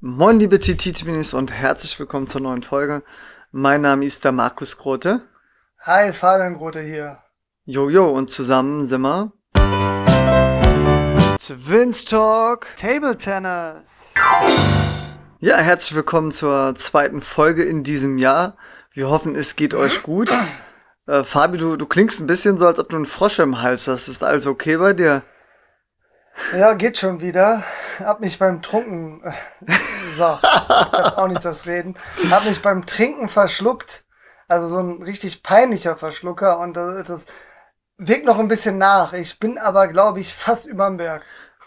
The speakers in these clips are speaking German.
Moin liebe TT-Twinnies und herzlich willkommen zur neuen Folge. Mein Name ist der Markus Grote. Hi, Fabian Grote hier. Jojo und zusammen sind wir Twins Talk Table Tennis. Ja, herzlich willkommen zur zweiten Folge in diesem Jahr. Wir hoffen, es geht euch gut. Äh, Fabi, du, du klingst ein bisschen so, als ob du einen Frosch im Hals hast. Ist alles okay bei dir? Ja, geht schon wieder. Hab mich beim Trunken. Äh, so, ich darf auch nicht das reden. Hab mich beim Trinken verschluckt. Also so ein richtig peinlicher Verschlucker und das, das wirkt noch ein bisschen nach. Ich bin aber, glaube ich, fast überm Berg.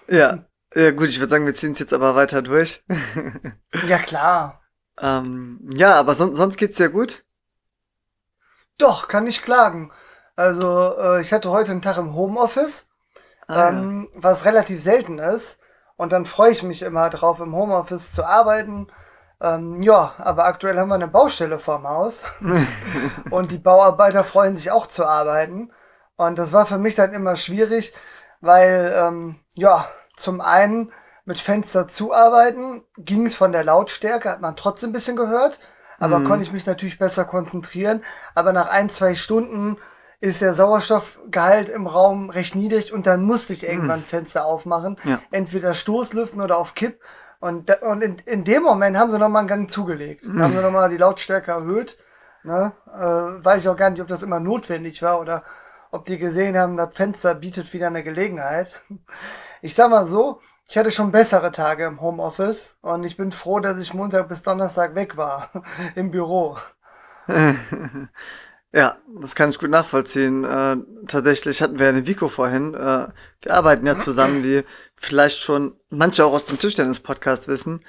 Ja. Ja, gut, ich würde sagen, wir ziehen es jetzt aber weiter durch. ja, klar. Ähm, ja, aber son sonst geht's dir gut? Doch, kann ich klagen. Also, äh, ich hatte heute einen Tag im Homeoffice Ah, ähm, ja. was relativ selten ist. Und dann freue ich mich immer drauf, im Homeoffice zu arbeiten. Ähm, ja, aber aktuell haben wir eine Baustelle vorm Haus. und die Bauarbeiter freuen sich auch zu arbeiten. Und das war für mich dann immer schwierig, weil, ähm, ja, zum einen mit Fenster zuarbeiten, ging es von der Lautstärke, hat man trotzdem ein bisschen gehört, aber mhm. konnte ich mich natürlich besser konzentrieren. Aber nach ein, zwei Stunden ist der Sauerstoffgehalt im Raum recht niedrig und dann musste ich hm. irgendwann Fenster aufmachen. Ja. Entweder Stoßlüften oder auf Kipp. Und, und in, in dem Moment haben sie nochmal einen Gang zugelegt. Mhm. Haben sie nochmal die Lautstärke erhöht. Ne? Äh, weiß ich auch gar nicht, ob das immer notwendig war oder ob die gesehen haben, das Fenster bietet wieder eine Gelegenheit. Ich sag mal so, ich hatte schon bessere Tage im Homeoffice und ich bin froh, dass ich Montag bis Donnerstag weg war im Büro. Ja, das kann ich gut nachvollziehen. Äh, tatsächlich hatten wir eine Vico vorhin. Äh, wir arbeiten ja zusammen, wie vielleicht schon manche auch aus dem Tischtennis-Podcast wissen.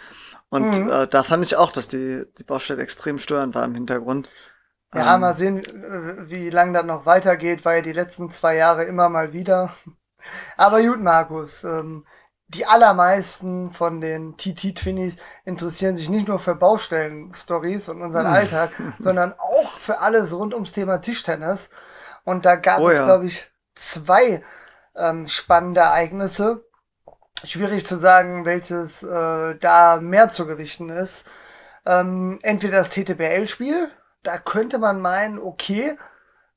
Und mhm. äh, da fand ich auch, dass die, die Baustelle extrem störend war im Hintergrund. Ja, ähm, mal sehen, äh, wie lange das noch weitergeht, weil ja die letzten zwei Jahre immer mal wieder. Aber gut, Markus, ähm, die allermeisten von den TT-Twinnies interessieren sich nicht nur für Baustellen-Stories und unseren hm. Alltag, sondern auch für alles rund ums Thema Tischtennis. Und da gab oh, es, ja. glaube ich, zwei ähm, spannende Ereignisse. Schwierig zu sagen, welches äh, da mehr zu gewichten ist. Ähm, entweder das TTBL-Spiel, da könnte man meinen, okay,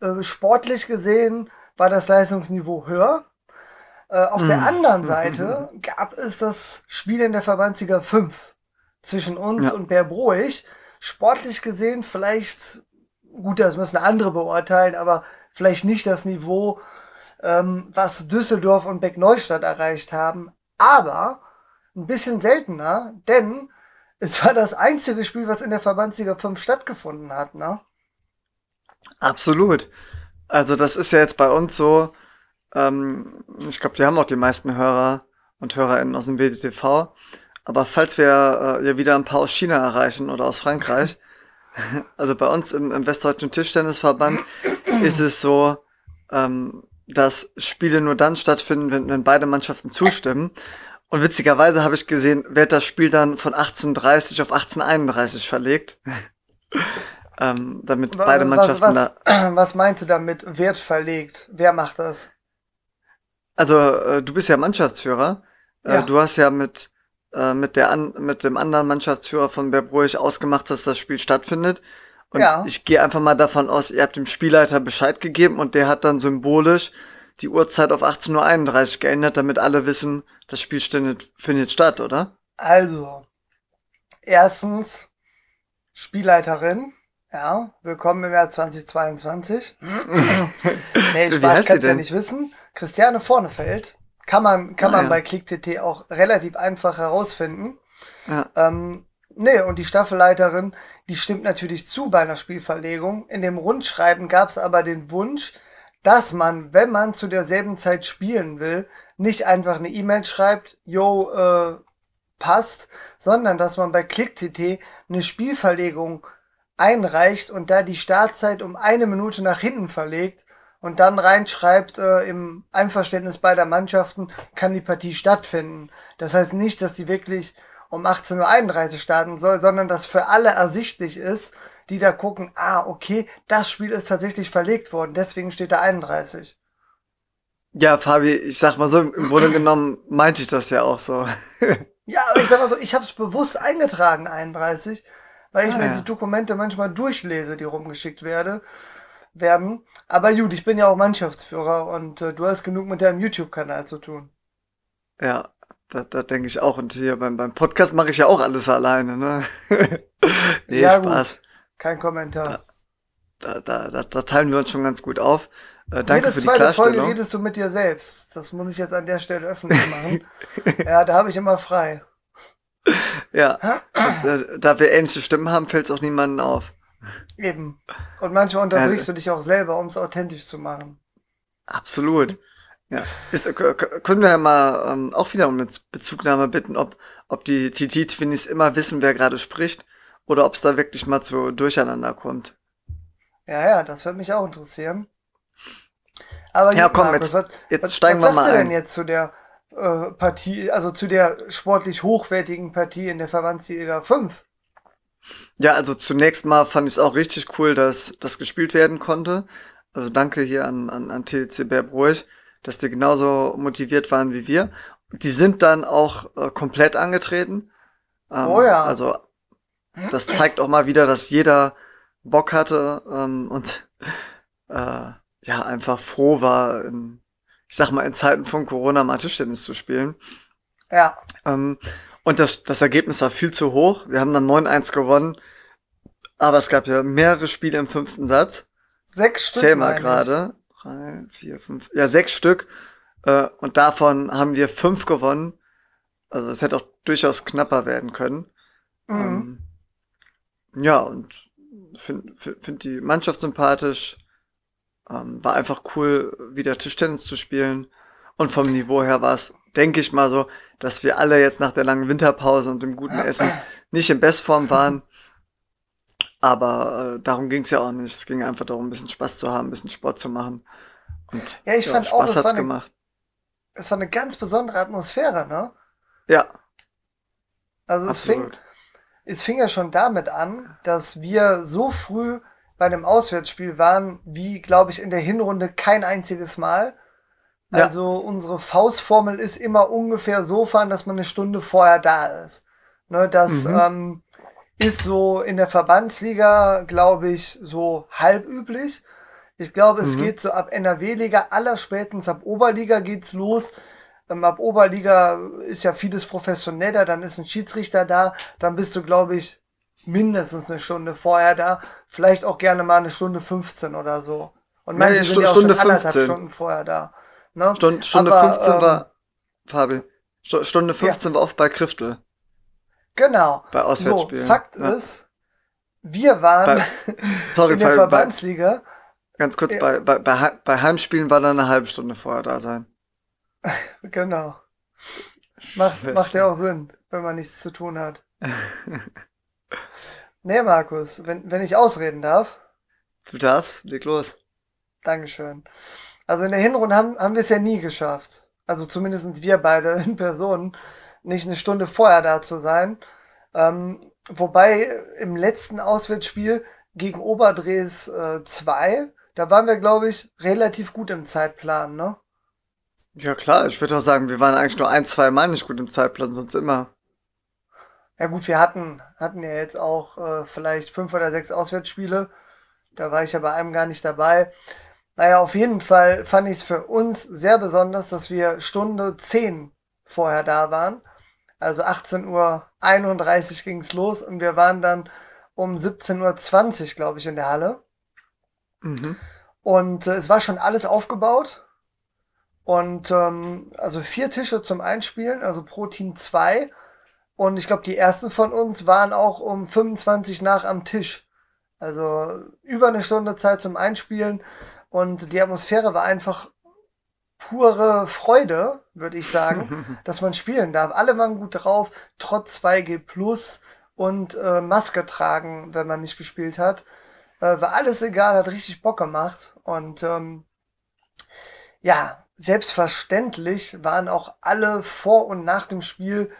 äh, sportlich gesehen war das Leistungsniveau höher. Äh, auf mhm. der anderen mhm. Seite mhm. gab es das Spiel in der Verbandsliga 5 zwischen uns ja. und Berbroich. Sportlich gesehen vielleicht, gut, das müssen andere beurteilen, aber vielleicht nicht das Niveau, ähm, was Düsseldorf und Beck-Neustadt erreicht haben. Aber ein bisschen seltener, denn es war das einzige Spiel, was in der Verbandsliga 5 stattgefunden hat, ne? Absolut. Also das ist ja jetzt bei uns so, ähm, ich glaube, wir haben auch die meisten Hörer und Hörerinnen aus dem BDTV. Aber falls wir äh, ja wieder ein paar aus China erreichen oder aus Frankreich, also bei uns im, im Westdeutschen Tischtennisverband ist es so, ähm, dass Spiele nur dann stattfinden, wenn, wenn beide Mannschaften zustimmen. Und witzigerweise habe ich gesehen, wird das Spiel dann von 18.30 auf 18.31 verlegt. ähm, damit was, beide Mannschaften was, da. Was meinst du damit? Wird verlegt? Wer macht das? also äh, du bist ja Mannschaftsführer. Äh, ja. Äh, du hast ja mit, äh, mit, der an, mit dem anderen Mannschaftsführer von Berbruich ausgemacht, dass das Spiel stattfindet. Und ja. ich gehe einfach mal davon aus, ihr habt dem Spielleiter Bescheid gegeben und der hat dann symbolisch die Uhrzeit auf 18.31 Uhr geändert, damit alle wissen, das Spiel findet, findet statt, oder? Also, erstens, Spielleiterin, ja, willkommen im Jahr 2022. nee, ich Spaß kannst ja nicht wissen. Christiane Vornefeld kann man, kann ah, man ja. bei ClickTT auch relativ einfach herausfinden. Ja. Ähm, nee, und die Staffelleiterin, die stimmt natürlich zu bei einer Spielverlegung. In dem Rundschreiben gab es aber den Wunsch, dass man, wenn man zu derselben Zeit spielen will, nicht einfach eine E-Mail schreibt, yo, äh, passt, sondern dass man bei ClickTT eine Spielverlegung einreicht und da die Startzeit um eine Minute nach hinten verlegt und dann reinschreibt, äh, im Einverständnis beider Mannschaften kann die Partie stattfinden. Das heißt nicht, dass die wirklich um 18.31 Uhr starten soll, sondern dass für alle ersichtlich ist, die da gucken, ah, okay, das Spiel ist tatsächlich verlegt worden, deswegen steht da 31. Ja, Fabi, ich sag mal so, im Grunde genommen meinte ich das ja auch so. ja, ich sag mal so, ich hab's bewusst eingetragen, 31, weil ich ah, mir ja. die Dokumente manchmal durchlese, die rumgeschickt werde werden. Aber gut, ich bin ja auch Mannschaftsführer und äh, du hast genug mit deinem YouTube-Kanal zu tun. Ja, da, da denke ich auch. Und hier beim, beim Podcast mache ich ja auch alles alleine, ne? nee, ja, Spaß. Gut. Kein Kommentar. Da, da, da, da, teilen wir uns schon ganz gut auf. Äh, danke Jede für die zweite Klarstellung. Folge redest du mit dir selbst. Das muss ich jetzt an der Stelle öffentlich machen. ja, da habe ich immer frei. Ja, und, da wir ähnliche Stimmen haben, fällt es auch niemanden auf. Eben. Und manchmal unterbrichst ja. du dich auch selber, um es authentisch zu machen. Absolut. Ja. Ist, äh, können wir ja mal ähm, auch wieder um eine Bezugnahme bitten, ob, ob die CT-Twinnies immer wissen, wer gerade spricht, oder ob es da wirklich mal zu Durcheinander kommt. Ja, ja, das würde mich auch interessieren. Aber ja, komm, Markus, jetzt, was, jetzt steigen was wir mal ein. Was sagst du denn jetzt zu der äh, Partie, also zu der sportlich hochwertigen Partie in der Verbandsliga 5? Ja, also zunächst mal fand ich es auch richtig cool, dass das gespielt werden konnte. Also danke hier an, an, an TLC Bärbruch, dass die genauso motiviert waren wie wir. Die sind dann auch äh, komplett angetreten. Ähm, oh ja. Also hm? das zeigt auch mal wieder, dass jeder Bock hatte ähm, und äh, ja einfach froh war, in, ich sag mal in Zeiten von Corona mal Tischtennis zu spielen. Ja. Ähm, und das, das Ergebnis war viel zu hoch. Wir haben dann 9-1 gewonnen. Aber es gab ja mehrere Spiele im fünften Satz. Sechs Stück. Zähl mal gerade. Drei, vier, fünf. Ja, sechs Stück. Äh, und davon haben wir fünf gewonnen. Also es hätte auch durchaus knapper werden können. Mhm. Ähm, ja, und finde find die Mannschaft sympathisch. Ähm, war einfach cool, wieder Tischtennis zu spielen. Und vom Niveau her war es, denke ich mal so, dass wir alle jetzt nach der langen Winterpause und dem guten Essen nicht in Bestform waren. Aber äh, darum ging es ja auch nicht. Es ging einfach darum, ein bisschen Spaß zu haben, ein bisschen Sport zu machen. Und ja, ich ja, fand Spaß auch, gemacht. Es war eine ganz besondere Atmosphäre, ne? Ja. Also es fing, es fing ja schon damit an, dass wir so früh bei einem Auswärtsspiel waren, wie, glaube ich, in der Hinrunde kein einziges Mal. Also unsere Faustformel ist immer ungefähr so fahren, dass man eine Stunde vorher da ist. Ne, das mhm. ähm, ist so in der Verbandsliga, glaube ich, so halb üblich. Ich glaube, es mhm. geht so ab NRW-Liga, allerspätestens ab Oberliga geht's los. Ähm, ab Oberliga ist ja vieles professioneller, dann ist ein Schiedsrichter da, dann bist du, glaube ich, mindestens eine Stunde vorher da, vielleicht auch gerne mal eine Stunde 15 oder so. Und manche nee, sind St ja auch Stunde schon anderthalb Stunden vorher da. Ne? Stunde, Stunde aber, 15 ähm, war, Fabi, Stunde 15 ja. war oft bei Kriftel. Genau. Bei Auswärtsspielen. So, Fakt ja. ist, wir waren bei, sorry, in der bei, Verbandsliga. ganz kurz, ja. bei, bei, bei, bei Heimspielen war dann eine halbe Stunde vorher da sein. genau. Macht, macht ja auch Sinn, wenn man nichts zu tun hat. nee, Markus, wenn, wenn ich ausreden darf. Du darfst, leg los. Dankeschön. Also in der Hinrunde haben, haben wir es ja nie geschafft. Also zumindest wir beide in Person, nicht eine Stunde vorher da zu sein. Ähm, wobei im letzten Auswärtsspiel gegen Oberdrehs 2, äh, da waren wir, glaube ich, relativ gut im Zeitplan, ne? Ja klar, ich würde auch sagen, wir waren eigentlich nur ein, zwei Mal nicht gut im Zeitplan, sonst immer. Ja gut, wir hatten, hatten ja jetzt auch äh, vielleicht fünf oder sechs Auswärtsspiele. Da war ich ja bei einem gar nicht dabei. Naja, auf jeden Fall fand ich es für uns sehr besonders, dass wir Stunde 10 vorher da waren. Also 18.31 Uhr ging es los und wir waren dann um 17.20 Uhr, glaube ich, in der Halle. Mhm. Und äh, es war schon alles aufgebaut. Und ähm, also vier Tische zum Einspielen, also pro Team zwei. Und ich glaube, die ersten von uns waren auch um 25 nach am Tisch. Also über eine Stunde Zeit zum Einspielen. Und die Atmosphäre war einfach pure Freude, würde ich sagen, dass man spielen darf. Alle waren gut drauf, trotz 2G Plus und äh, Maske tragen, wenn man nicht gespielt hat. Äh, war alles egal, hat richtig Bock gemacht. Und ähm, ja, selbstverständlich waren auch alle vor und nach dem Spiel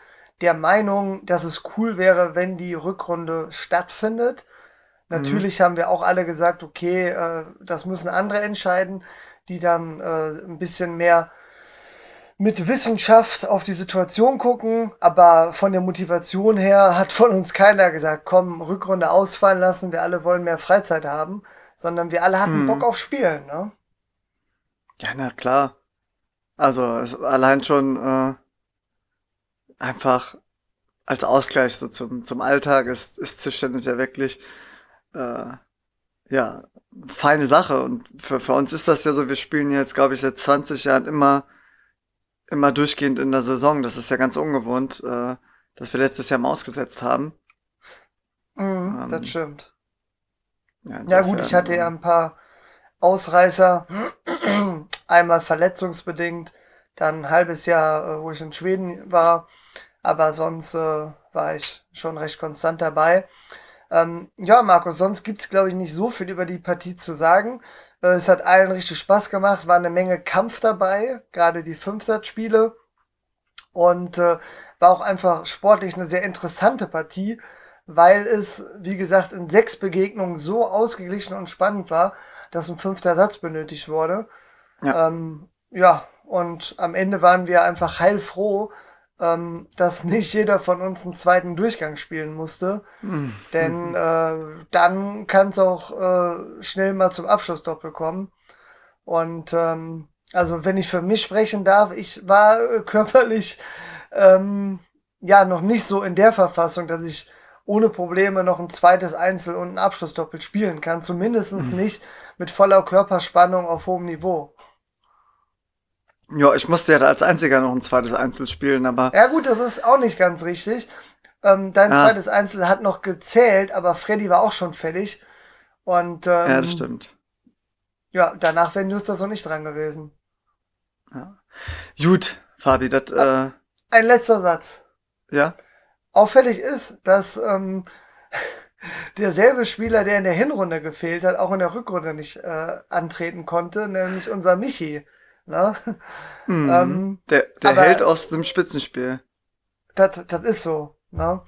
der Meinung, dass es cool wäre, wenn die Rückrunde stattfindet. Mhm. Natürlich mhm. haben wir auch alle gesagt, okay, äh, das müssen andere entscheiden, die dann äh, ein bisschen mehr mit Wissenschaft auf die Situation gucken, aber von der Motivation her hat von uns keiner gesagt, komm, Rückrunde ausfallen lassen, wir alle wollen mehr Freizeit haben, sondern wir alle hatten hm. Bock auf Spielen, ne? Ja, na klar. Also es, allein schon äh, einfach als Ausgleich so zum, zum Alltag ist, ist Tischtennis ja wirklich äh, ja, feine Sache. Und für, für uns ist das ja so, wir spielen jetzt, glaube ich, seit 20 Jahren immer, immer durchgehend in der Saison. Das ist ja ganz ungewohnt, äh, dass wir letztes Jahr mal ausgesetzt haben. Mhm, ähm, das stimmt. Ja, ja gut, ich hatte ja äh, ein paar Ausreißer, einmal verletzungsbedingt, dann ein halbes Jahr, äh, wo ich in Schweden war, aber sonst äh, war ich schon recht konstant dabei. Ähm, ja, Markus, sonst gibt es, glaube ich, nicht so viel über die Partie zu sagen. Äh, es hat allen richtig Spaß gemacht, war eine Menge Kampf dabei, gerade die Fünfsatzspiele. Und äh, war auch einfach sportlich eine sehr interessante Partie, weil es, wie gesagt, in sechs Begegnungen so ausgeglichen und spannend war, dass ein fünfter Satz benötigt wurde. Ja, ähm, ja und am Ende waren wir einfach heilfroh, ähm, dass nicht jeder von uns einen zweiten Durchgang spielen musste. Mhm. Denn hm. äh, dann kann es auch äh, schnell mal zum Abschlussdoppel kommen. Und ähm, also wenn ich für mich sprechen darf, ich war äh, körperlich ähm, ja noch nicht so in der Verfassung, dass ich ohne Probleme noch ein zweites Einzel und ein Abschlussdoppel spielen kann. Zumindest mhm. nicht mit voller Körperspannung auf hohem Niveau. Ja, ich musste ja da als einziger noch ein zweites Einzel spielen, aber. Ja, gut, das ist auch nicht ganz richtig. Ähm, dein ja. Ah. zweites Einzel hat noch gezählt, aber Freddy war auch schon fällig. Und, ähm, ja, das stimmt. Ja, danach wären Justus und nicht dran gewesen. Ja. Gut, Fabi, das. Ah, äh, ein letzter Satz. Ja. Auffällig ist, dass ähm, derselbe Spieler, der in der Hinrunde gefehlt hat, auch in der Rückrunde nicht äh, antreten konnte, nämlich unser Michi. Ne? Mhm. Ähm, der der Held aus dem Spitzenspiel. Das ist so. Ne?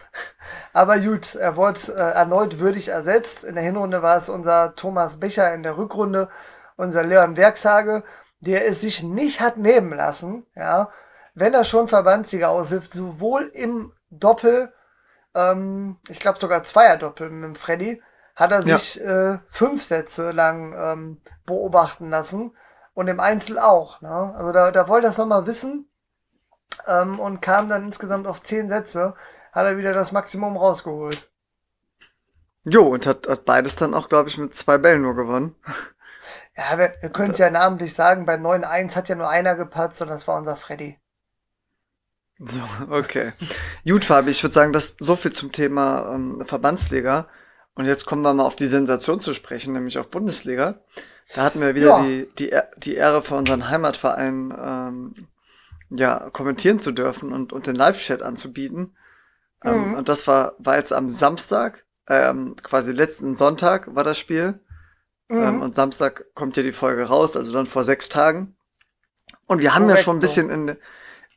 Aber gut, er wurde äh, erneut würdig ersetzt. In der Hinrunde war es unser Thomas Becher, in der Rückrunde unser Leon Werkshage, der es sich nicht hat nehmen lassen, ja, wenn er schon Verbandsliga aushilft, sowohl im Doppel, ähm, ich glaube sogar Zweier-Doppel mit dem Freddy, hat er sich ja. äh, fünf Sätze lang ähm, beobachten lassen und im Einzel auch. Ne? Also da, da wollte er es nochmal wissen ähm, und kam dann insgesamt auf zehn Sätze, hat er wieder das Maximum rausgeholt. Jo, und hat, hat beides dann auch, glaube ich, mit zwei Bällen nur gewonnen. Ja, wir, wir können es ja namentlich sagen, bei 9-1 hat ja nur einer gepatzt und das war unser Freddy. So, okay. Gut, Fabi, ich würde sagen, das so viel zum Thema ähm, Verbandsliga. Und jetzt kommen wir mal auf die Sensation zu sprechen, nämlich auf Bundesliga. Da hatten wir wieder ja. die, die, e-, die Ehre für unseren Heimatverein ähm, ja, kommentieren zu dürfen und, und den Live-Chat anzubieten. Ähm, mhm. und das war, war jetzt am Samstag, ähm, quasi letzten Sonntag war das Spiel. Mhm. Ähm, und Samstag kommt ja die Folge raus, also dann vor sechs Tagen. Und wir haben Korrekt, ja schon ein bisschen in,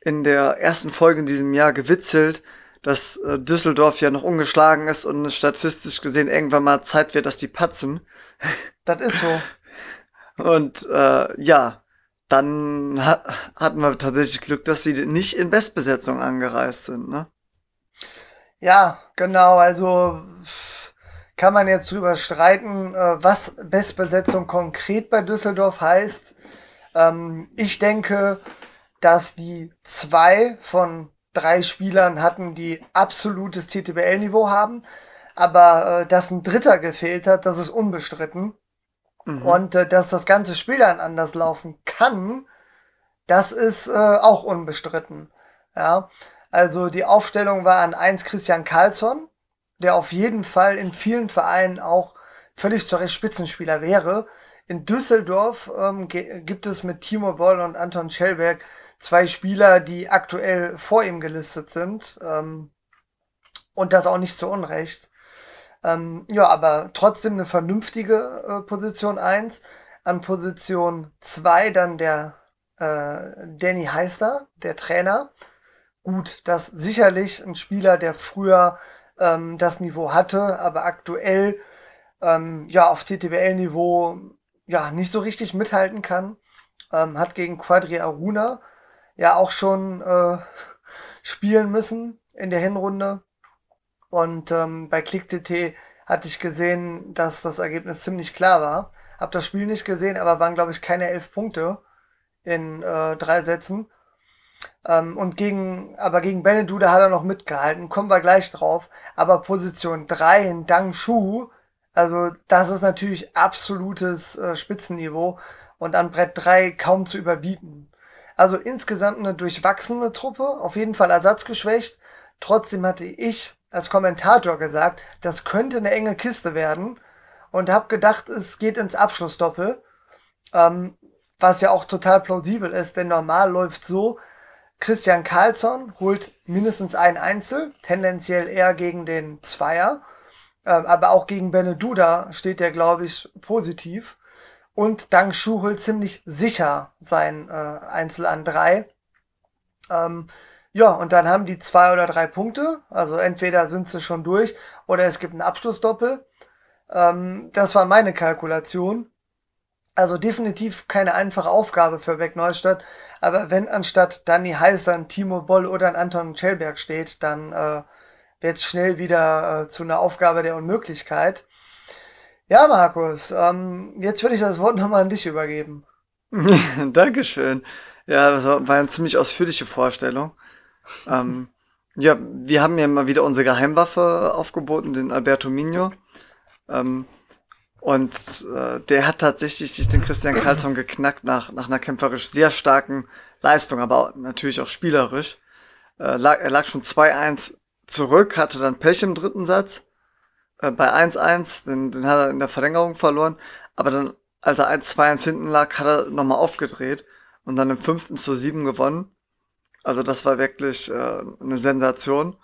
in der ersten Folge in diesem Jahr gewitzelt, dass äh, Düsseldorf ja noch ungeschlagen ist und statistisch gesehen irgendwann mal Zeit wird, dass die patzen. Das ist so. Und äh, ja, dann hat, hatten wir tatsächlich Glück, dass sie nicht in Bestbesetzung angereist sind, ne? Ja, genau. Also kann man jetzt drüber streiten, äh, was Bestbesetzung konkret bei Düsseldorf heißt. Ähm, ich denke, dass die zwei von drei Spielern hatten, die absolutes TTBL-Niveau haben. Aber äh, dass ein Dritter gefehlt hat, das ist unbestritten. Mhm. Und äh, dass das ganze Spiel dann anders laufen kann, das ist äh, auch unbestritten. Ja. Also die Aufstellung war an eins Christian Karlsson, der auf jeden Fall in vielen Vereinen auch völlig zu Recht Spitzenspieler wäre. In Düsseldorf ähm, gibt es mit Timo Boll und Anton Schellberg zwei Spieler, die aktuell vor ihm gelistet sind. Ähm, und das auch nicht zu Unrecht. Ähm, ja, aber trotzdem eine vernünftige äh, Position 1. An Position 2 dann der äh, Danny Heister, der Trainer. Gut, das sicherlich ein Spieler, der früher ähm, das Niveau hatte, aber aktuell ähm, ja auf TTBL-Niveau ja nicht so richtig mithalten kann. Ähm, hat gegen Quadri Aruna ja auch schon äh, spielen müssen in der Hinrunde und ähm, bei ClickTT hatte ich gesehen, dass das Ergebnis ziemlich klar war. Hab das Spiel nicht gesehen, aber waren, glaube ich, keine elf Punkte in äh, drei Sätzen. Ähm, und gegen, aber gegen da hat er noch mitgehalten. Kommen wir gleich drauf. Aber Position 3 in Dang Shu, also das ist natürlich absolutes äh, Spitzenniveau und an Brett 3 kaum zu überbieten. Also insgesamt eine durchwachsene Truppe, auf jeden Fall ersatzgeschwächt. Trotzdem hatte ich als Kommentator gesagt, das könnte eine enge Kiste werden und habe gedacht, es geht ins Abschlussdoppel, ähm, was ja auch total plausibel ist, denn normal läuft so, Christian Karlsson holt mindestens ein Einzel, tendenziell eher gegen den Zweier, äh, aber auch gegen Beneduda steht der, glaube ich, positiv. Und Dang Shu holt ziemlich sicher sein äh, Einzel an drei. Ähm, ja, und dann haben die zwei oder drei Punkte. Also entweder sind sie schon durch oder es gibt einen Abschlussdoppel. Ähm, das war meine Kalkulation. Also definitiv keine einfache Aufgabe für Beck Neustadt. Aber wenn anstatt Danny Heiser ein Timo Boll oder ein Anton Schellberg steht, dann äh, wird es schnell wieder äh, zu einer Aufgabe der Unmöglichkeit. Ja, Markus, ähm, jetzt würde ich das Wort nochmal an dich übergeben. Dankeschön. Ja, das war eine ziemlich ausführliche Vorstellung. Ähm, ja, wir haben ja mal wieder unsere Geheimwaffe aufgeboten, den Alberto Mino. Ähm, und äh, der hat tatsächlich den Christian Karlsson geknackt nach, nach einer kämpferisch sehr starken Leistung, aber natürlich auch spielerisch. Äh, lag, er lag schon 2-1 zurück, hatte dann Pech im dritten Satz. Äh, bei 1-1, den, den hat er in der Verlängerung verloren. Aber dann, als er 1-2-1 hinten lag, hat er nochmal aufgedreht und dann im fünften zu sieben gewonnen. Also das war wirklich äh, eine Sensation.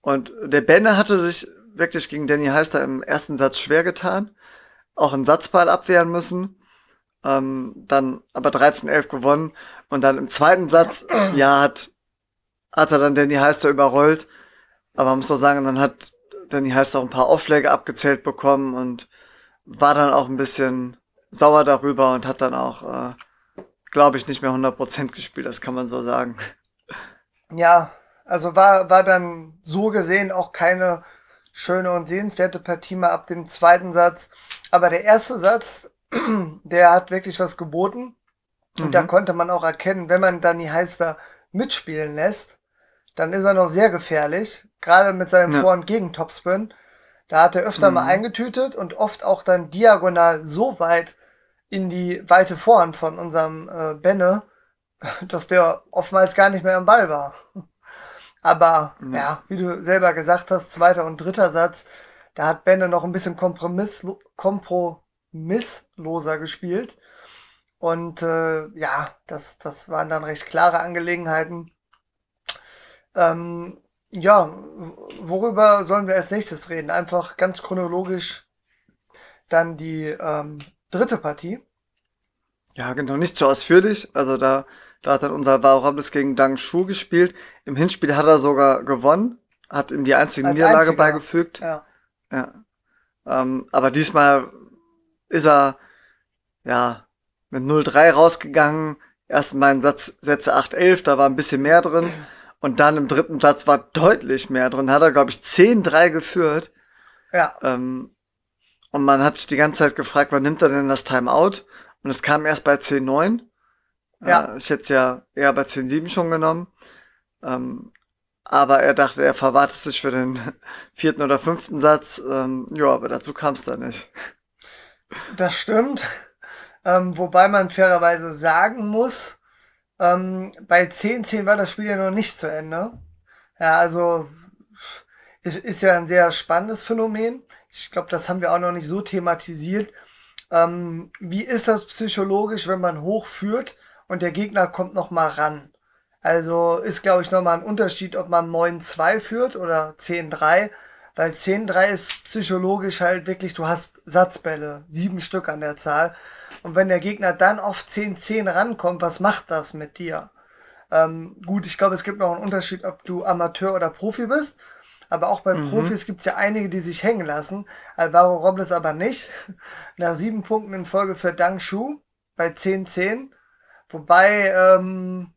Und der Benne hatte sich wirklich gegen Danny Heister im ersten Satz schwer getan, auch einen Satzball abwehren müssen, ähm, dann aber 13-11 gewonnen und dann im zweiten Satz, ja, hat, hat er dann Danny Heister überrollt, aber man muss doch sagen, dann hat Danny Heister auch ein paar Aufschläge abgezählt bekommen und war dann auch ein bisschen sauer darüber und hat dann auch, äh, glaube ich, nicht mehr 100% gespielt, das kann man so sagen ja, also war, war dann so gesehen auch keine schöne und sehenswerte Partie mal ab dem zweiten Satz. Aber der erste Satz, der hat wirklich was geboten. Und mhm. da konnte man auch erkennen, wenn man Danny Heister mitspielen lässt, dann ist er noch sehr gefährlich. Gerade mit seinem ja. Vor- und Gegen-Topspin. Da hat er öfter mhm. mal eingetütet und oft auch dann diagonal so weit in die weite Vorhand von unserem äh, Benne, dass der oftmals gar nicht mehr im Ball war. Aber mhm. ja, wie du selber gesagt hast, zweiter und dritter Satz, da hat Bände noch ein bisschen Kompromiss, kompromissloser gespielt. Und äh, ja, das, das waren dann recht klare Angelegenheiten. Ähm, ja, worüber sollen wir als nächstes reden? Einfach ganz chronologisch dann die ähm, dritte Partie. Ja, genau, nicht so ausführlich. Also da da hat dann unser Warables gegen Dang Shu gespielt. Im Hinspiel hat er sogar gewonnen, hat ihm die einzige Als Niederlage einziger. beigefügt. Ja. ja. Ähm, aber diesmal ist er ja mit 0-3 rausgegangen. Erst mal in Satz, Sätze 8-11, da war ein bisschen mehr drin. Und dann im dritten Satz war deutlich mehr drin. Hat er, glaube ich, 10-3 geführt. Ja. Ähm, und man hat sich die ganze Zeit gefragt, wann nimmt er denn das Timeout? Und es kam erst bei 10-9. Ja. Äh, ich hätte es ja eher bei 10-7 schon genommen. Ähm, aber er dachte, er verwartet sich für den vierten oder fünften Satz. Ähm, ja, aber dazu kam es dann nicht. Das stimmt. Ähm, wobei man fairerweise sagen muss, ähm, bei 10-10 war das Spiel ja noch nicht zu Ende. Ja, also ist ja ein sehr spannendes Phänomen. Ich glaube, das haben wir auch noch nicht so thematisiert. Ähm, wie ist das psychologisch, wenn man hochführt und der Gegner kommt noch mal ran. Also ist, glaube ich, noch mal ein Unterschied, ob man 9-2 führt oder 10-3. Weil 10-3 ist psychologisch halt wirklich, du hast Satzbälle, sieben Stück an der Zahl. Und wenn der Gegner dann auf 10-10 rankommt, was macht das mit dir? Ähm, gut, ich glaube, es gibt noch einen Unterschied, ob du Amateur oder Profi bist. Aber auch bei mhm. Profis gibt es ja einige, die sich hängen lassen. Alvaro Robles aber nicht. Nach sieben Punkten in Folge für Dang Shu bei 10-10 Wobei, ähm,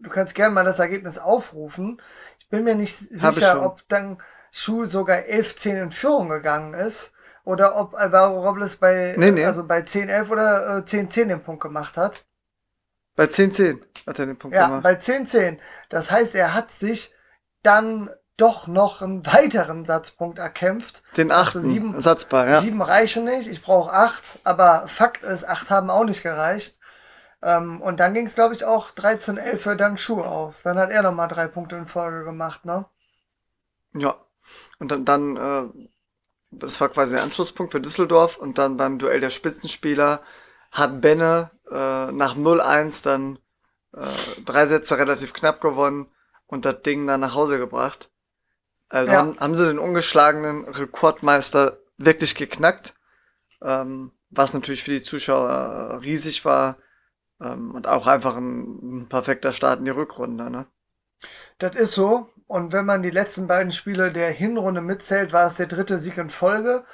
du kannst gerne mal das Ergebnis aufrufen. Ich bin mir nicht sicher, ob dann Schuh sogar 11-10 in Führung gegangen ist oder ob Alvaro Robles bei, äh, nee, nee. also bei 10-11 oder 10-10 äh, den Punkt gemacht hat. Bei 10-10 hat er den Punkt ja, gemacht. Ja, bei 10-10. Das heißt, er hat sich dann doch noch einen weiteren Satzpunkt erkämpft. Den also achten also sieben, Satzbar, ja. Sieben reichen nicht, ich brauche acht, aber Fakt ist, acht haben auch nicht gereicht. Ähm, und dann ging es, glaube ich, auch 13-11 für Dang Shu auf. Dann hat er nochmal drei Punkte in Folge gemacht, ne? Ja. Und dann, dann äh, das war quasi der Anschlusspunkt für Düsseldorf. Und dann beim Duell der Spitzenspieler hat Benne äh, nach 0-1 dann äh, drei Sätze relativ knapp gewonnen und das Ding dann nach Hause gebracht. Also ja. haben, haben sie den ungeschlagenen Rekordmeister wirklich geknackt, ähm, was natürlich für die Zuschauer äh, riesig war. Ähm, und auch einfach ein, ein perfekter Start in die Rückrunde. Ne? Das ist so. Und wenn man die letzten beiden Spiele der Hinrunde mitzählt, war es der dritte Sieg in Folge.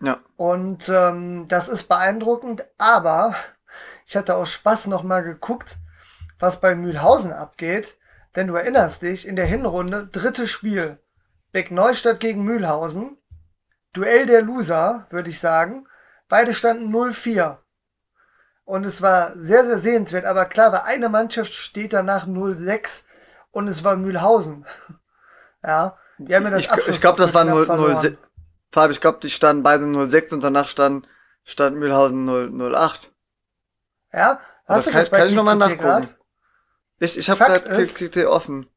Ja. Und ähm, das ist beeindruckend. Aber ich hatte aus Spaß nochmal geguckt, was bei Mühlhausen abgeht. Denn du erinnerst dich, in der Hinrunde, drittes Spiel, Beck Neustadt gegen Mühlhausen. Duell der Loser, würde ich sagen. Beide standen 0-4. Und es war sehr, sehr sehenswert. Aber klar, bei eine Mannschaft steht danach 06 und es war Mühlhausen. Ja, die haben ja das Ich, ich glaube, das war 06. Fabi, ich glaube, die standen beide 06 und danach stand, stand Mühlhausen 0 Ja, hast du kann, das bei kann ich nochmal nachgucken. Grad? Ich, ich habe gerade KT offen.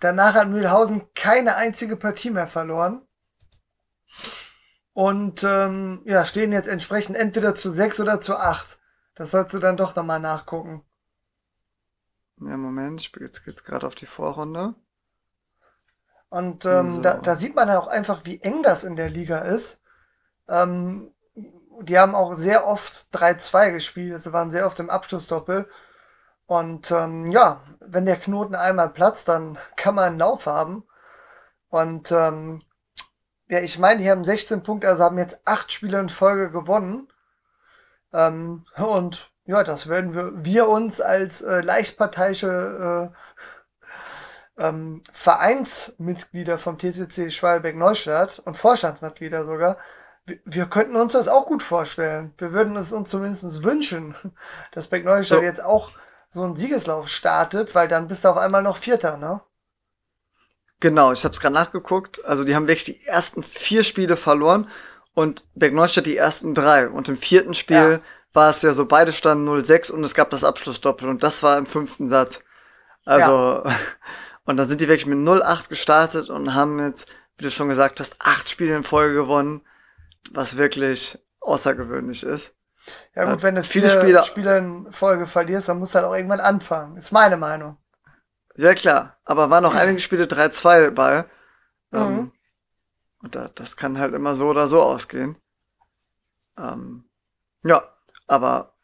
Danach hat Mühlhausen keine einzige Partie mehr verloren. Und ähm, ja, stehen jetzt entsprechend entweder zu 6 oder zu 8. Das sollst du dann doch nochmal nachgucken. Ja, Moment, ich bin jetzt geht's gerade auf die Vorrunde. Und ähm, so. da, da, sieht man ja auch einfach, wie eng das in der Liga ist. Ähm, die haben auch sehr oft 3-2 gespielt, also waren sehr oft im Abschlussdoppel. Und ähm, ja, wenn der Knoten einmal platzt, dann kann man einen Lauf haben. Und ähm, ja, ich meine, die haben 16 Punkte, also haben jetzt acht Spiele in Folge gewonnen. Ähm, und ja, das werden wir, wir uns als äh, leichtparteiische äh, ähm, Vereinsmitglieder vom TCC Schwalbeck-Neustadt und Vorstandsmitglieder sogar, wir, könnten uns das auch gut vorstellen. Wir würden es uns zumindest wünschen, dass Beck Neustadt so. jetzt auch so einen Siegeslauf startet, weil dann bist du auf einmal noch Vierter, ne? Genau, ich habe es gerade nachgeguckt. Also die haben wirklich die ersten vier Spiele verloren und Berg Neustadt die ersten drei. Und im vierten Spiel ja. war es ja so, beide standen 0-6 und es gab das Abschlussdoppel und das war im fünften Satz. Also, ja. und dann sind die wirklich mit 0-8 gestartet und haben jetzt, wie du schon gesagt hast, acht Spiele in Folge gewonnen, was wirklich außergewöhnlich ist. Ja gut, äh, wenn du viele, Spiele, Spiele in Folge verlierst, dann musst du halt auch irgendwann anfangen. Ist meine Meinung. Ja klar, aber waren noch einige Spiele 3-2 dabei. Ähm, mhm. Ähm, und da, das kann halt immer so oder so ausgehen. Ähm, ja, aber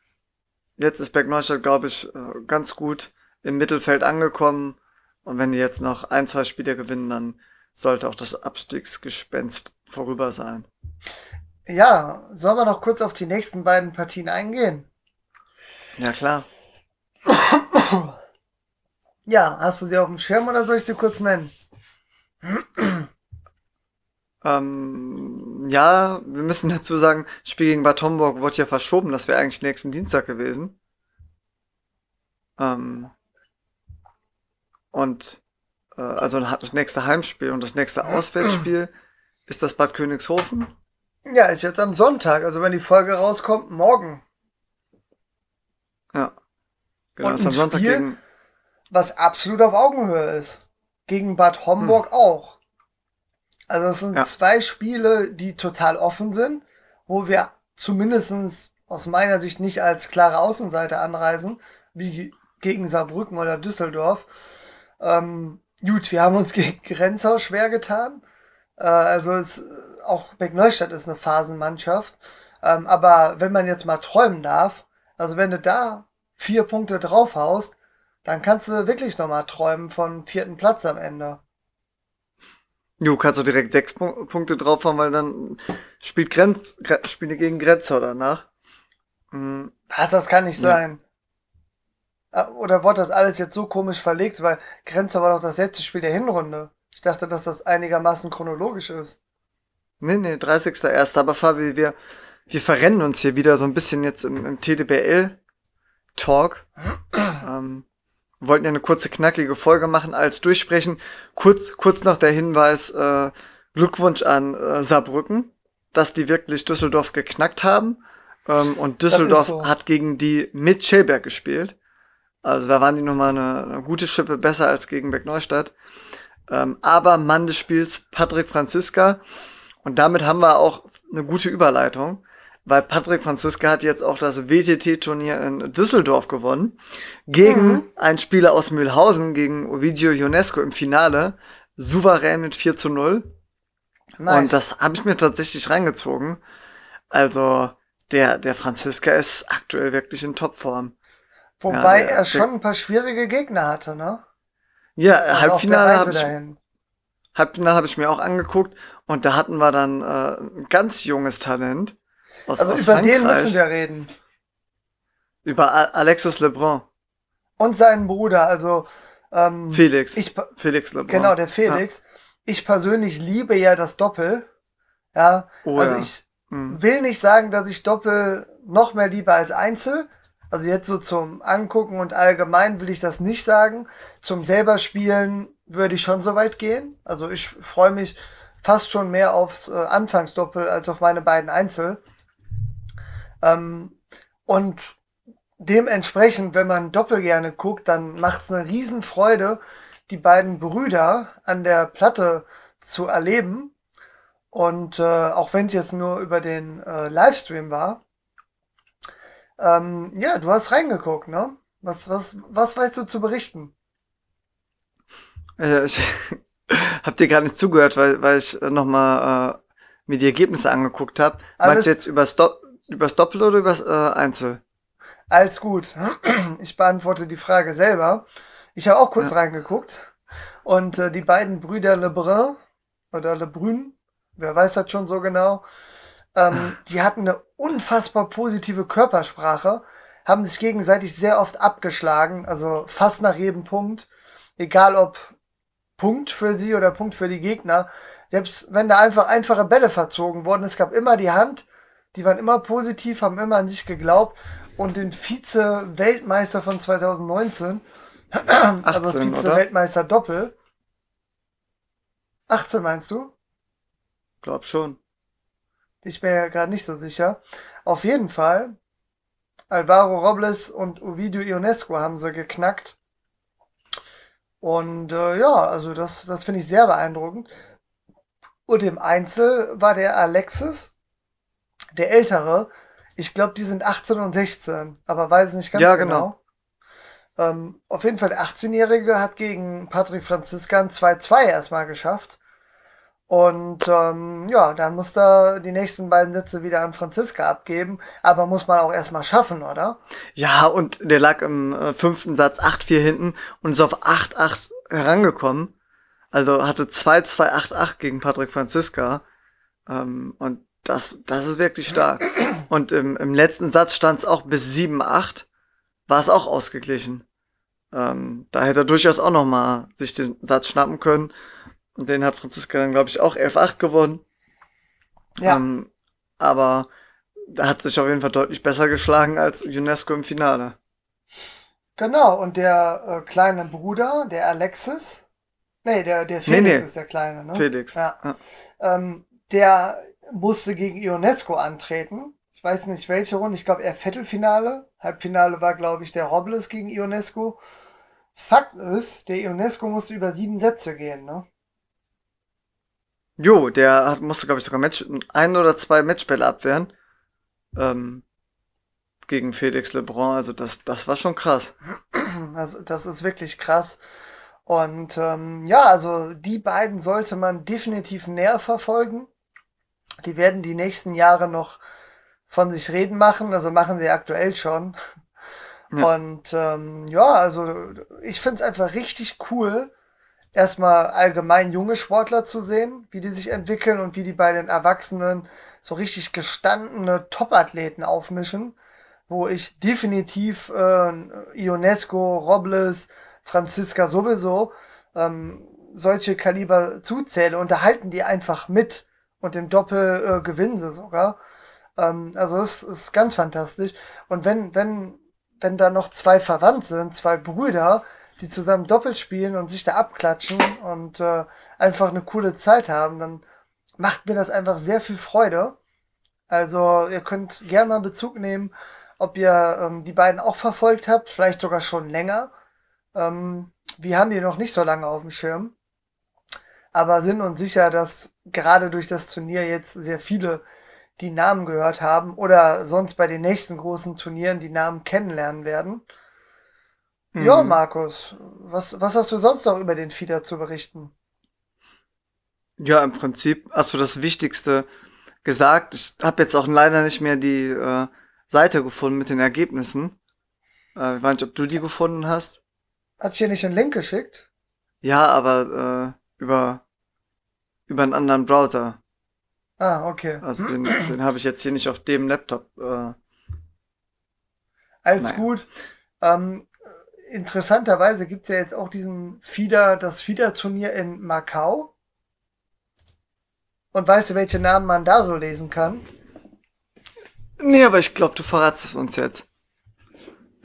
jetzt ist Bergneustadt, glaube ich, äh, ganz gut im Mittelfeld angekommen. Und wenn die jetzt noch ein, zwei Spiele gewinnen, dann sollte auch das Abstiegsgespenst vorüber sein. Ja, sollen wir noch kurz auf die nächsten beiden Partien eingehen? Ja, klar. ja, hast du sie auf dem Schirm oder soll ich sie kurz nennen? Ähm, ja, wir müssen dazu sagen, Spiel gegen Bad Homburg wurde ja verschoben. Das wäre eigentlich nächsten Dienstag gewesen. Ähm, und äh, also das nächste Heimspiel und das nächste Auswärtsspiel ist das Bad Königshofen. Ja, ist jetzt am Sonntag. Also wenn die Folge rauskommt, morgen. Ja. Genau, und ist am Sonntag Spiel, gegen... was absolut auf Augenhöhe ist. Gegen Bad Homburg hm. auch. Also es sind ja. zwei Spiele, die total offen sind, wo wir zumindestens aus meiner Sicht nicht als klare Außenseite anreisen, wie gegen Saarbrücken oder Düsseldorf. Ähm, gut, wir haben uns gegen Grenzau schwer getan. Äh, also es, auch Beckneustadt ist eine Phasenmannschaft. Ähm, aber wenn man jetzt mal träumen darf, also wenn du da vier Punkte draufhaust, dann kannst du wirklich nochmal träumen von vierten Platz am Ende. Du kannst du direkt sechs Punkte drauf haben, weil dann spielt Grenz, Gre spielt gegen Grenzer danach. Hm. Was, das kann nicht ja. sein. Ah, oder wurde das alles jetzt so komisch verlegt, weil Grenzer war doch das letzte Spiel der Hinrunde. Ich dachte, dass das einigermaßen chronologisch ist. Nee, nee, 30.01. Aber Fabi, wir, wir verrennen uns hier wieder so ein bisschen jetzt im, im TDBL-Talk. ähm, wollten ja eine kurze, knackige Folge machen als durchsprechen. Kurz, kurz noch der Hinweis, äh, Glückwunsch an äh, Saarbrücken, dass die wirklich Düsseldorf geknackt haben. Ähm, und Düsseldorf so. hat gegen die mit Schellberg gespielt. Also da waren die nochmal eine, eine gute Schippe besser als gegen beck Ähm, aber Mann des Spiels Patrick Franziska. Und damit haben wir auch eine gute Überleitung weil Patrick Franziska hat jetzt auch das WTT-Turnier in Düsseldorf gewonnen gegen mhm. einen Spieler aus Mühlhausen, gegen Ovidio Ionesco im Finale, souverän mit 4 zu 0. Nice. Und das habe ich mir tatsächlich reingezogen. Also der, der Franziska ist aktuell wirklich in Topform. Wobei ja, der, er schon ein paar schwierige Gegner hatte, ne? Ja, Und Halbfinale habe ich, dahin. Halbfinale habe ich mir auch angeguckt und da hatten wir dann äh, ein ganz junges Talent, aus, also über den müssen wir reden. Über Alexis Lebrun. Und seinen Bruder, also ähm, Felix. Ich, Felix Lebrun. Genau, der Felix. Ja. Ich persönlich liebe ja das Doppel. Ja, oh, also ja. ich hm. will nicht sagen, dass ich Doppel noch mehr liebe als Einzel. Also jetzt so zum Angucken und allgemein will ich das nicht sagen. Zum selber spielen würde ich schon so weit gehen. Also ich freue mich fast schon mehr aufs äh, Anfangsdoppel als auf meine beiden Einzel. Ähm, und dementsprechend, wenn man doppelt gerne guckt, dann macht es eine Riesenfreude, die beiden Brüder an der Platte zu erleben. Und äh, auch wenn es jetzt nur über den äh, Livestream war, ähm, ja, du hast reingeguckt, ne? Was, was, was weißt du zu berichten? Äh, ich hab dir gar nicht zugehört, weil, weil ich äh, nochmal äh, mir die Ergebnisse angeguckt habe. Meinst du jetzt über Stop Übers Doppel oder übers äh, Einzel? Alles gut. Ich beantworte die Frage selber. Ich habe auch kurz ja. reingeguckt. Und äh, die beiden Brüder Lebrun oder Lebrun, wer weiß das schon so genau, ähm, die hatten eine unfassbar positive Körpersprache, haben sich gegenseitig sehr oft abgeschlagen, also fast nach jedem Punkt. Egal ob Punkt für sie oder Punkt für die Gegner. Selbst wenn da einfach einfache Bälle verzogen wurden, es gab immer die Hand die waren immer positiv, haben immer an sich geglaubt und den Vize-Weltmeister von 2019, 18, also das Vize-Weltmeister Doppel. 18 meinst du? Glaub schon. Ich bin ja gerade nicht so sicher. Auf jeden Fall, Alvaro Robles und Ovidio Ionesco haben sie geknackt. Und äh, ja, also das, das finde ich sehr beeindruckend. Und im Einzel war der Alexis der ältere, ich glaube, die sind 18 und 16, aber weiß nicht ganz ja, genau. genau. Ähm, auf jeden Fall, der 18-Jährige hat gegen Patrick Franziska ein 2-2 erstmal geschafft. Und ähm, ja, dann muss er die nächsten beiden Sätze wieder an Franziska abgeben. Aber muss man auch erstmal schaffen, oder? Ja, und der lag im äh, fünften Satz 8-4 hinten und ist auf 8-8 herangekommen. Also hatte 2-2-8-8 gegen Patrick Franziska. Ähm, und das, das ist wirklich stark. Und im, im letzten Satz stand es auch bis 7-8, war es auch ausgeglichen. Ähm, da hätte er durchaus auch nochmal sich den Satz schnappen können. Und den hat Franziska dann, glaube ich, auch 11-8 gewonnen. Ja. Ähm, aber da hat sich auf jeden Fall deutlich besser geschlagen als UNESCO im Finale. Genau, und der äh, kleine Bruder, der Alexis, nee, der, der Felix nee, nee. ist der kleine, ne? Felix. Ja. ja. Ähm, der musste gegen Ionesco antreten. Ich weiß nicht welche Runde, ich glaube er Viertelfinale. Halbfinale war, glaube ich, der Robles gegen Ionesco. Fakt ist, der Ionesco musste über sieben Sätze gehen, ne? Jo, der hat, musste, glaube ich, sogar Match, ein oder zwei Matchbälle abwehren. Ähm, gegen Felix Lebrun. Also das, das war schon krass. Also das ist wirklich krass. Und ähm, ja, also die beiden sollte man definitiv näher verfolgen die werden die nächsten Jahre noch von sich reden machen, also machen sie aktuell schon. Ja. Und ähm, ja, also ich finde es einfach richtig cool, erstmal allgemein junge Sportler zu sehen, wie die sich entwickeln und wie die bei den Erwachsenen so richtig gestandene Top-Athleten aufmischen, wo ich definitiv äh, Ionesco, Robles, Franziska sowieso ähm, solche Kaliber zuzähle, und da halten die einfach mit und im Doppel äh, gewinnen sie sogar. Ähm, also es ist ganz fantastisch. Und wenn, wenn, wenn da noch zwei Verwandte sind, zwei Brüder, die zusammen Doppel spielen und sich da abklatschen und äh, einfach eine coole Zeit haben, dann macht mir das einfach sehr viel Freude. Also ihr könnt gerne mal Bezug nehmen, ob ihr ähm, die beiden auch verfolgt habt, vielleicht sogar schon länger. Ähm, wir haben die noch nicht so lange auf dem Schirm, aber sind uns sicher, dass gerade durch das Turnier jetzt sehr viele die Namen gehört haben oder sonst bei den nächsten großen Turnieren die Namen kennenlernen werden. Mhm. Ja, Markus, was, was hast du sonst noch über den Fieder zu berichten? Ja, im Prinzip hast du das Wichtigste gesagt. Ich habe jetzt auch leider nicht mehr die äh, Seite gefunden mit den Ergebnissen. Äh, ich weiß nicht, ob du die gefunden hast. Hat ich dir nicht einen Link geschickt? Ja, aber äh, über über einen anderen Browser. Ah, okay. Also den, den habe ich jetzt hier nicht auf dem Laptop. Äh, Alles naja. gut. Ähm, interessanterweise gibt's ja jetzt auch diesen FIDA, das FIDA-Turnier in Macau. Und weißt du, welche Namen man da so lesen kann? Nee, aber ich glaube, du verratst es uns jetzt.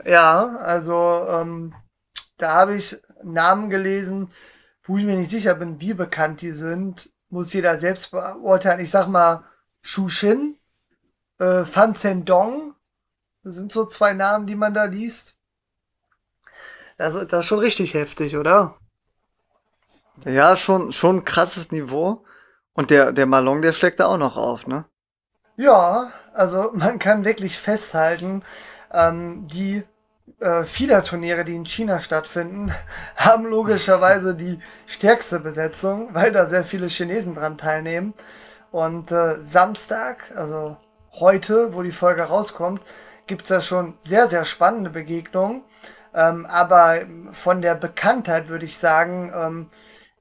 Ja, also ähm, da habe ich Namen gelesen, wo ich mir nicht sicher bin, wie bekannt die sind, muss jeder selbst beurteilen. Ich sag mal, Shushin, äh, Fan Zendong, das sind so zwei Namen, die man da liest. Das, das ist schon richtig heftig, oder? Ja, schon, schon ein krasses Niveau. Und der, der Malong, der schlägt da auch noch auf, ne? Ja, also man kann wirklich festhalten, ähm, die äh, vieler Turniere, die in China stattfinden, haben logischerweise die stärkste Besetzung, weil da sehr viele Chinesen dran teilnehmen. Und äh, Samstag, also heute, wo die Folge rauskommt, gibt es ja schon sehr, sehr spannende Begegnungen. Ähm, aber von der Bekanntheit würde ich sagen, ähm,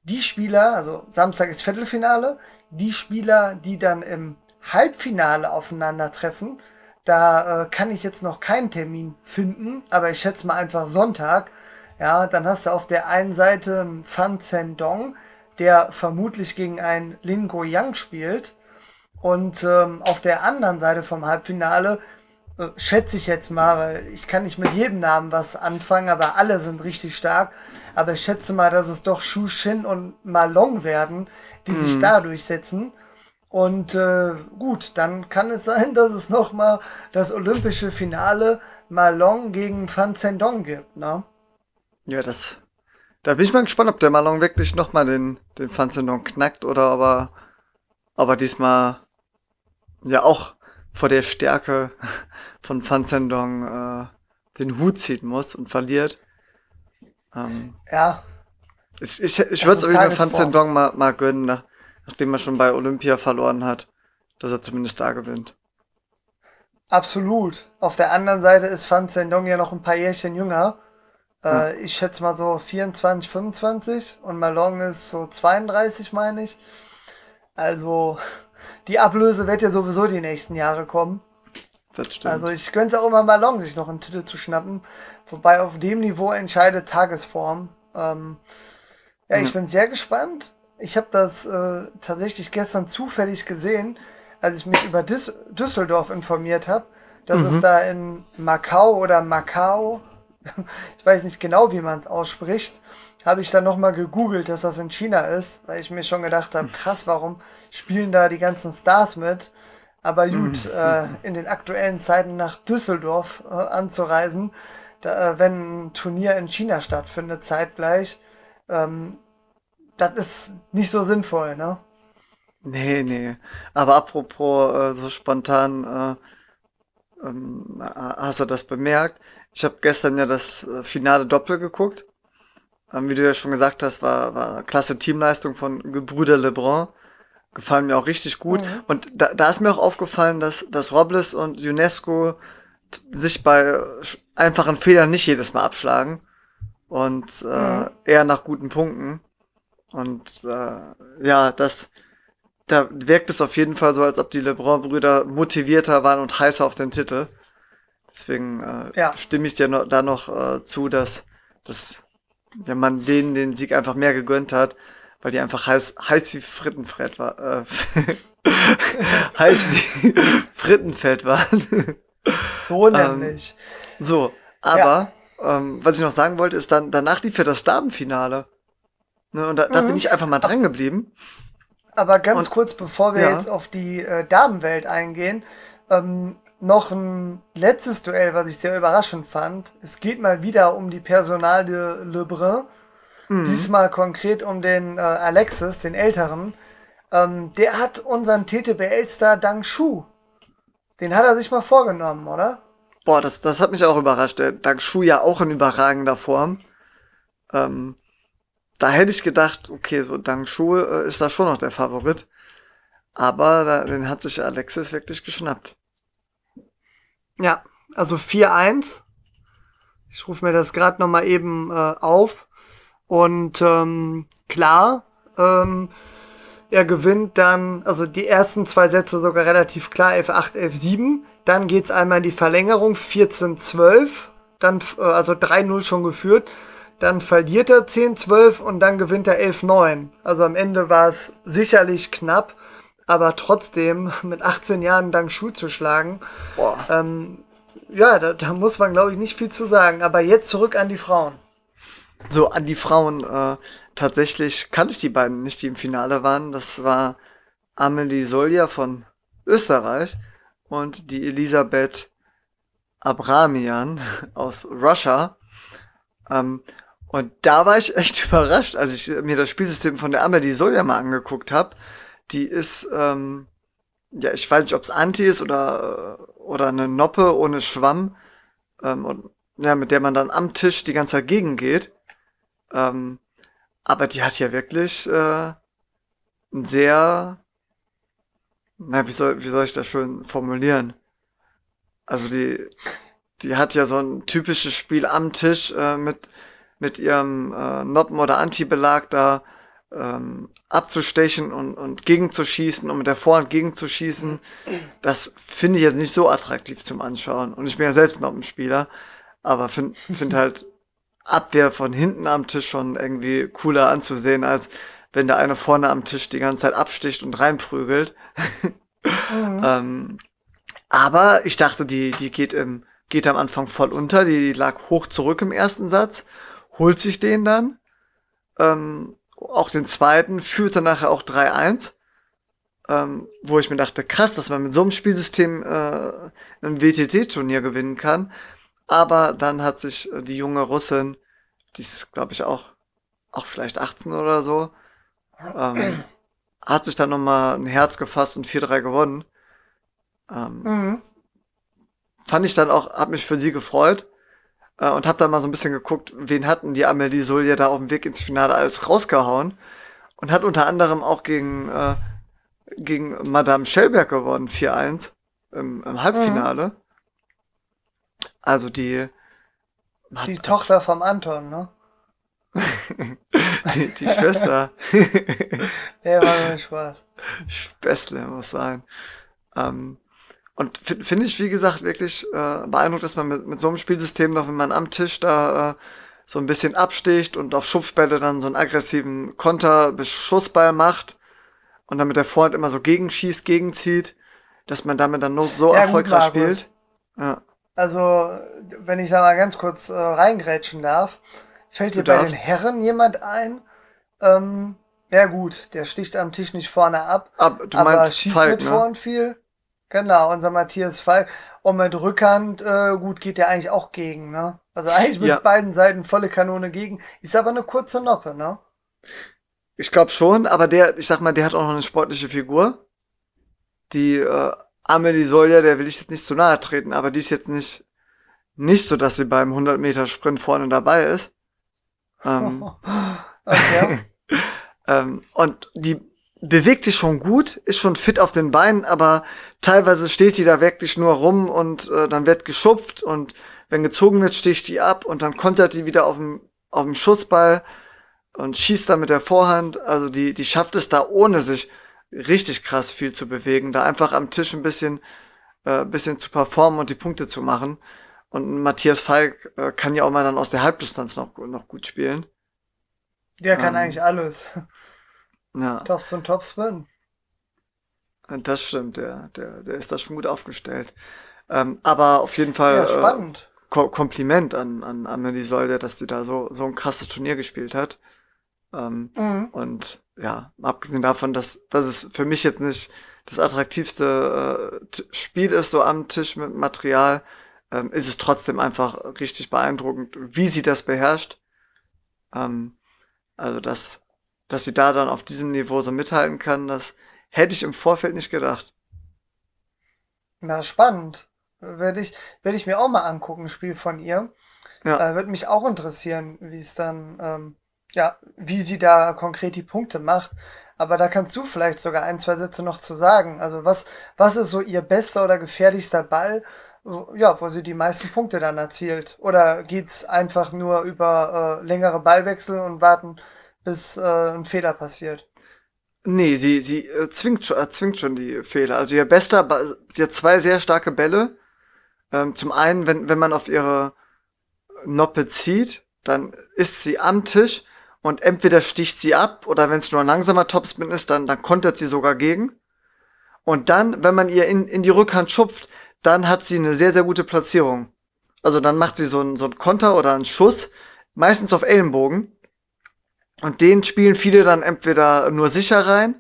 die Spieler, also Samstag ist Viertelfinale, die Spieler, die dann im Halbfinale aufeinandertreffen, da äh, kann ich jetzt noch keinen Termin finden, aber ich schätze mal einfach Sonntag. Ja, dann hast du auf der einen Seite einen Fan Zendong, der vermutlich gegen einen Lin Go Yang spielt. Und ähm, auf der anderen Seite vom Halbfinale äh, schätze ich jetzt mal, weil ich kann nicht mit jedem Namen was anfangen, aber alle sind richtig stark. Aber ich schätze mal, dass es doch Shu Shin und Malong werden, die mhm. sich da durchsetzen. Und äh, gut, dann kann es sein, dass es nochmal das olympische Finale Malong gegen Fan Zendong gibt, ne? Ja, das. Da bin ich mal gespannt, ob der Malong wirklich nochmal den, den Fan Zendong knackt oder aber, aber diesmal ja auch vor der Stärke von Fan Zendong äh, den Hut ziehen muss und verliert. Ähm, ja. Ich, ich, ich würde es irgendwie Fan Zendong mal, mal gönnen. Ne? nachdem er schon bei Olympia verloren hat, dass er zumindest da gewinnt. Absolut. Auf der anderen Seite ist Van Zendong ja noch ein paar Jährchen jünger. Äh, Ich schätze mal so 24, 25 und Malong ist so 32, meine ich. Also die Ablöse wird ja sowieso die nächsten Jahre kommen. Das stimmt. Also ich gönne es auch immer Malong, sich noch einen Titel zu schnappen. Wobei auf dem Niveau entscheidet Tagesform. Ähm, ja, hm. ich bin sehr gespannt. Ich habe das äh, tatsächlich gestern zufällig gesehen, als ich mich über Dis Düsseldorf informiert habe, dass mhm. es da in Macau oder Macau, ich weiß nicht genau, wie man es ausspricht, habe ich dann nochmal gegoogelt, dass das in China ist, weil ich mir schon gedacht habe, krass, warum spielen da die ganzen Stars mit? Aber mhm. gut, mhm. äh, in den aktuellen Zeiten nach Düsseldorf äh, anzureisen, da, äh, wenn ein Turnier in China stattfindet, zeitgleich, ähm, das ist nicht so sinnvoll, ne? Nee, nee. Aber apropos äh, so spontan, äh, ähm, hast du das bemerkt? Ich habe gestern ja das äh, finale Doppel geguckt. Ähm, wie du ja schon gesagt hast, war, war klasse Teamleistung von Gebrüder Lebrun. Gefallen mir auch richtig gut. Mhm. Und da, da ist mir auch aufgefallen, dass, dass Robles und UNESCO sich bei einfachen Fehlern nicht jedes Mal abschlagen und äh, mhm. eher nach guten Punkten. Und äh, ja, das da wirkt es auf jeden Fall so, als ob die LeBron-Brüder motivierter waren und heißer auf den Titel. Deswegen äh, ja. stimme ich dir no, da noch äh, zu, dass, dass ja, man denen den Sieg einfach mehr gegönnt hat, weil die einfach heiß, heiß wie Frittenfett war. Äh, heiß wie Frittenfett waren. so nämlich. Ähm, so, aber ja. ähm, was ich noch sagen wollte, ist dann danach lief ja das Damenfinale. Ne, und da, mhm. da, bin mhm. ich einfach mal dran geblieben. Aber ganz und, kurz, bevor wir ja. jetzt auf die äh, Damenwelt eingehen, ähm, noch ein letztes Duell, was ich sehr überraschend fand. Es geht mal wieder um die Personale Lebrun. Mhm. Diesmal konkret um den äh, Alexis, den Älteren. Ähm, der hat unseren TTBL-Star Dang Shu. Den hat er sich mal vorgenommen, oder? Boah, das, das hat mich auch überrascht. Der Dang Shu ja auch in überragender Form. Ähm, da hätte ich gedacht, okay, so Dang Shu äh, ist da schon noch der Favorit. Aber da, den hat sich Alexis wirklich geschnappt. Ja, also 4-1. Ich rufe mir das gerade nochmal eben äh, auf. Und ähm, klar, ähm, er gewinnt dann, also die ersten zwei Sätze sogar relativ klar, 11-8, 11-7. Dann geht's einmal in die Verlängerung, 14-12. Dann, äh, also 3-0 schon geführt dann verliert er 10-12 und dann gewinnt er 11-9. Also am Ende war es sicherlich knapp, aber trotzdem mit 18 Jahren dann Schuh zu schlagen, Boah. ähm, ja, da, da, muss man glaube ich nicht viel zu sagen. Aber jetzt zurück an die Frauen. So, an die Frauen. Äh, tatsächlich kannte ich die beiden nicht, die im Finale waren. Das war Amelie Solja von Österreich und die Elisabeth Abramian aus Russia. Ähm, und da war ich echt überrascht, als ich mir das Spielsystem von der Amelie Soja mal angeguckt habe. Die ist, ähm, ja, ich weiß nicht, ob es Anti ist oder, äh, oder eine Noppe ohne Schwamm. Ähm, und, ja, mit der man dann am Tisch die ganze Zeit gegen geht. Ähm, aber die hat ja wirklich äh, ein sehr, na, wie soll, wie soll ich das schön formulieren? Also die, die hat ja so ein typisches Spiel am Tisch äh, mit mit ihrem äh, Noppen- oder Anti-Belag da ähm, abzustechen und, und gegenzuschießen und mit der Vorhand gegenzuschießen, das finde ich jetzt nicht so attraktiv zum Anschauen. Und ich bin ja selbst Noppenspieler, aber finde find halt Abwehr von hinten am Tisch schon irgendwie cooler anzusehen, als wenn der eine vorne am Tisch die ganze Zeit absticht und reinprügelt. mhm. ähm, aber ich dachte, die, die geht im, geht am Anfang voll unter, die, die lag hoch zurück im ersten Satz holt sich den dann, ähm, auch den zweiten, führt dann nachher auch 3-1, ähm, wo ich mir dachte, krass, dass man mit so einem Spielsystem äh, ein WTT-Turnier gewinnen kann. Aber dann hat sich äh, die junge Russin, die ist, glaube ich, auch, auch vielleicht 18 oder so, ähm, hat sich dann nochmal ein Herz gefasst und 4-3 gewonnen. Ähm, mhm. Fand ich dann auch, hat mich für sie gefreut äh, und habe dann mal so ein bisschen geguckt, wen hatten die Amelie Solje da auf dem Weg ins Finale alles rausgehauen und hat unter anderem auch gegen, äh, gegen Madame Schellberg gewonnen, 4-1 im, im, Halbfinale. Mhm. Also die die Tochter vom Anton, ne? die, die Schwester. Der war nur Spaß. Späßle muss sein. Ähm, und finde ich, wie gesagt, wirklich äh, beeindruckend, dass man mit, mit so einem Spielsystem noch, wenn man am Tisch da äh, so ein bisschen absticht und auf Schupfbälle dann so einen aggressiven Konterbeschussball macht und damit der Vorhand immer so gegenschießt, gegenzieht, dass man damit dann noch so ja, erfolgreich gut, spielt. Ja. Also, wenn ich da mal ganz kurz äh, reingrätschen darf, fällt dir bei den Herren jemand ein? Ähm, ja gut, der sticht am Tisch nicht vorne ab, ab du aber meinst schießt Falk, mit ne? vorn viel. Genau, unser Matthias Falk. Und mit Rückhand, äh, gut, geht der eigentlich auch gegen, ne? Also eigentlich mit ja. beiden Seiten volle Kanone gegen. Ist aber eine kurze Noppe, ne? Ich glaube schon, aber der, ich sag mal, der hat auch noch eine sportliche Figur. Die äh, Amelie Solja, der will ich jetzt nicht zu nahe treten, aber die ist jetzt nicht, nicht so, dass sie beim 100-Meter-Sprint vorne dabei ist. Ähm, okay. ähm, und die bewegt sich schon gut, ist schon fit auf den Beinen, aber teilweise steht die da wirklich nur rum und äh, dann wird geschupft und wenn gezogen wird, sticht die ab und dann kontert die wieder auf dem, auf dem Schussball und schießt dann mit der Vorhand. Also die, die schafft es da, ohne sich richtig krass viel zu bewegen, da einfach am Tisch ein bisschen, äh, bisschen zu performen und die Punkte zu machen. Und Matthias Falk äh, kann ja auch mal dann aus der Halbdistanz noch, noch gut spielen. Der kann ähm, eigentlich alles. Ja. Topspin, Topspin. Das stimmt, der, der, der ist da schon gut aufgestellt. Ähm, aber auf jeden Fall. Ja, äh, spannend. Äh, Ko Kompliment an, an Amelie Solde, dass sie da so, so ein krasses Turnier gespielt hat. Ähm, mhm. Und ja, abgesehen davon, dass, dass es für mich jetzt nicht das attraktivste äh, Spiel ist, so am Tisch mit Material, ähm, ist es trotzdem einfach richtig beeindruckend, wie sie das beherrscht. Ähm, also das, dass sie da dann auf diesem Niveau so mithalten kann, das hätte ich im Vorfeld nicht gedacht. Na, spannend. Werde ich, werde ich mir auch mal angucken, Spiel von ihr. Ja. Äh, Würde mich auch interessieren, wie es dann, ähm, ja, wie sie da konkret die Punkte macht. Aber da kannst du vielleicht sogar ein, zwei Sätze noch zu sagen. Also was, was ist so ihr bester oder gefährlichster Ball, wo, ja, wo sie die meisten Punkte dann erzielt? Oder geht's einfach nur über äh, längere Ballwechsel und warten, ist äh, ein Fehler passiert. Nee, sie, sie äh, zwingt, äh, zwingt schon die Fehler. Also ihr bester, ba sie hat zwei sehr starke Bälle. Ähm, zum einen, wenn, wenn man auf ihre Noppe zieht, dann ist sie am Tisch und entweder sticht sie ab oder wenn es nur ein langsamer Topspin ist, dann, dann kontert sie sogar gegen. Und dann, wenn man ihr in, in die Rückhand schupft, dann hat sie eine sehr, sehr gute Platzierung. Also dann macht sie so einen, so einen Konter oder einen Schuss, meistens auf Ellenbogen. Und den spielen viele dann entweder nur sicher rein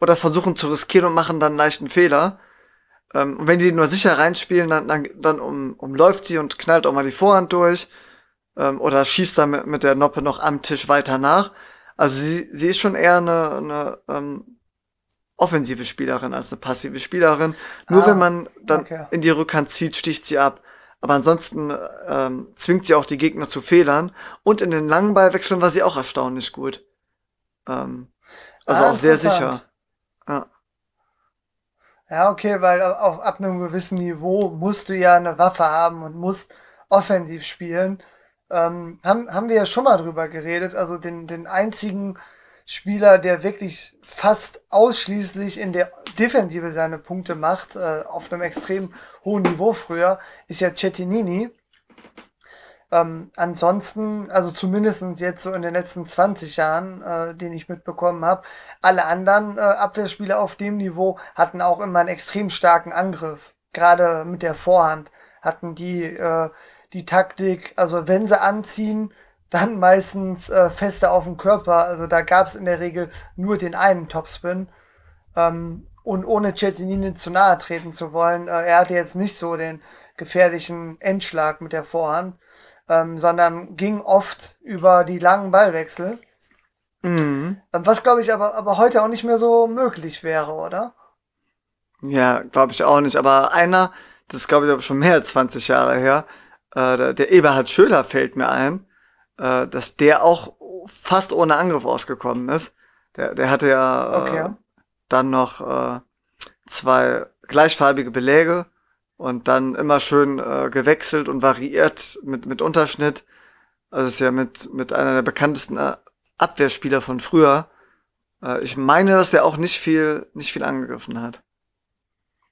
oder versuchen zu riskieren und machen dann leichten Fehler. Ähm, und wenn die nur sicher reinspielen, dann, dann, dann um, umläuft sie und knallt auch mal die Vorhand durch ähm, oder schießt dann mit, mit der Noppe noch am Tisch weiter nach. Also sie, sie ist schon eher eine, eine ähm, offensive Spielerin als eine passive Spielerin. Nur ah, wenn man dann okay. in die Rückhand zieht, sticht sie ab. Aber ansonsten ähm, zwingt sie auch die Gegner zu Fehlern. Und in den langen Ballwechseln war sie auch erstaunlich gut. Ähm, also ah, auch sehr sicher. Ja. ja, okay, weil auch ab einem gewissen Niveau musst du ja eine Waffe haben und musst offensiv spielen. Ähm, haben, haben wir ja schon mal drüber geredet. Also den, den einzigen Spieler, der wirklich fast ausschließlich in der Defensive seine Punkte macht, äh, auf einem extrem hohen Niveau früher, ist ja Cettinini. Ähm, ansonsten, also zumindest jetzt so in den letzten 20 Jahren, äh, den ich mitbekommen habe, alle anderen äh, Abwehrspieler auf dem Niveau hatten auch immer einen extrem starken Angriff. Gerade mit der Vorhand hatten die äh, die Taktik, also wenn sie anziehen, dann meistens äh, fester auf dem Körper. Also da gab es in der Regel nur den einen Topspin. Ähm, und ohne Cetinini zu nahe treten zu wollen, äh, er hatte jetzt nicht so den gefährlichen Endschlag mit der Vorhand, ähm, sondern ging oft über die langen Ballwechsel. Mhm. Ähm, was glaube ich aber, aber heute auch nicht mehr so möglich wäre, oder? Ja, glaube ich auch nicht. Aber einer, das glaube ich aber schon mehr als 20 Jahre her, äh, der Eberhard Schöler fällt mir ein, äh, dass der auch fast ohne Angriff ausgekommen ist. Der, der hatte ja äh, okay. äh, dann noch äh, zwei gleichfarbige Beläge und dann immer schön äh, gewechselt und variiert mit, mit Unterschnitt. Also ist ja mit, mit einer der bekanntesten äh, Abwehrspieler von früher. Äh, ich meine, dass der auch nicht viel, nicht viel angegriffen hat.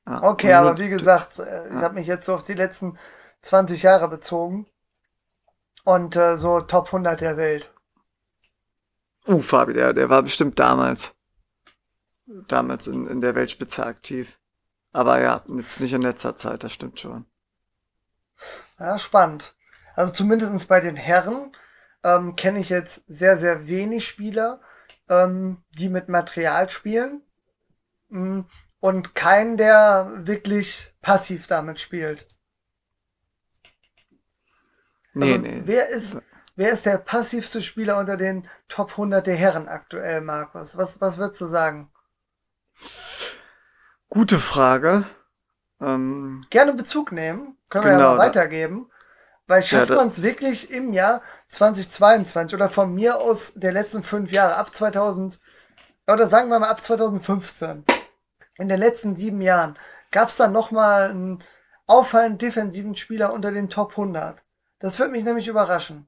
Ja, okay, aber wie gesagt, äh, ja. ich habe mich jetzt so auf die letzten 20 Jahre bezogen und äh, so Top 100 der Welt. Uh, Fabi, der, der war bestimmt damals. Damals in, in der Weltspitze aktiv. Aber ja, jetzt nicht in letzter Zeit, das stimmt schon. Ja, spannend. Also zumindestens bei den Herren ähm, kenne ich jetzt sehr, sehr wenig Spieler, ähm, die mit Material spielen. Mm, und keinen, der wirklich passiv damit spielt. Also nee, also, nee. Wer ist, wer ist der passivste Spieler unter den Top 100 der Herren aktuell, Markus? Was, was würdest du sagen? Gute Frage. Ähm, Gerne Bezug nehmen. Können genau, wir ja genau, mal weitergeben. Weil schafft ja, man es wirklich im Jahr 2022 oder von mir aus der letzten fünf Jahre ab 2000 oder sagen wir mal ab 2015 in den letzten sieben Jahren gab es dann noch einen auffallend defensiven Spieler unter den Top 100? Das wird mich nämlich überraschen.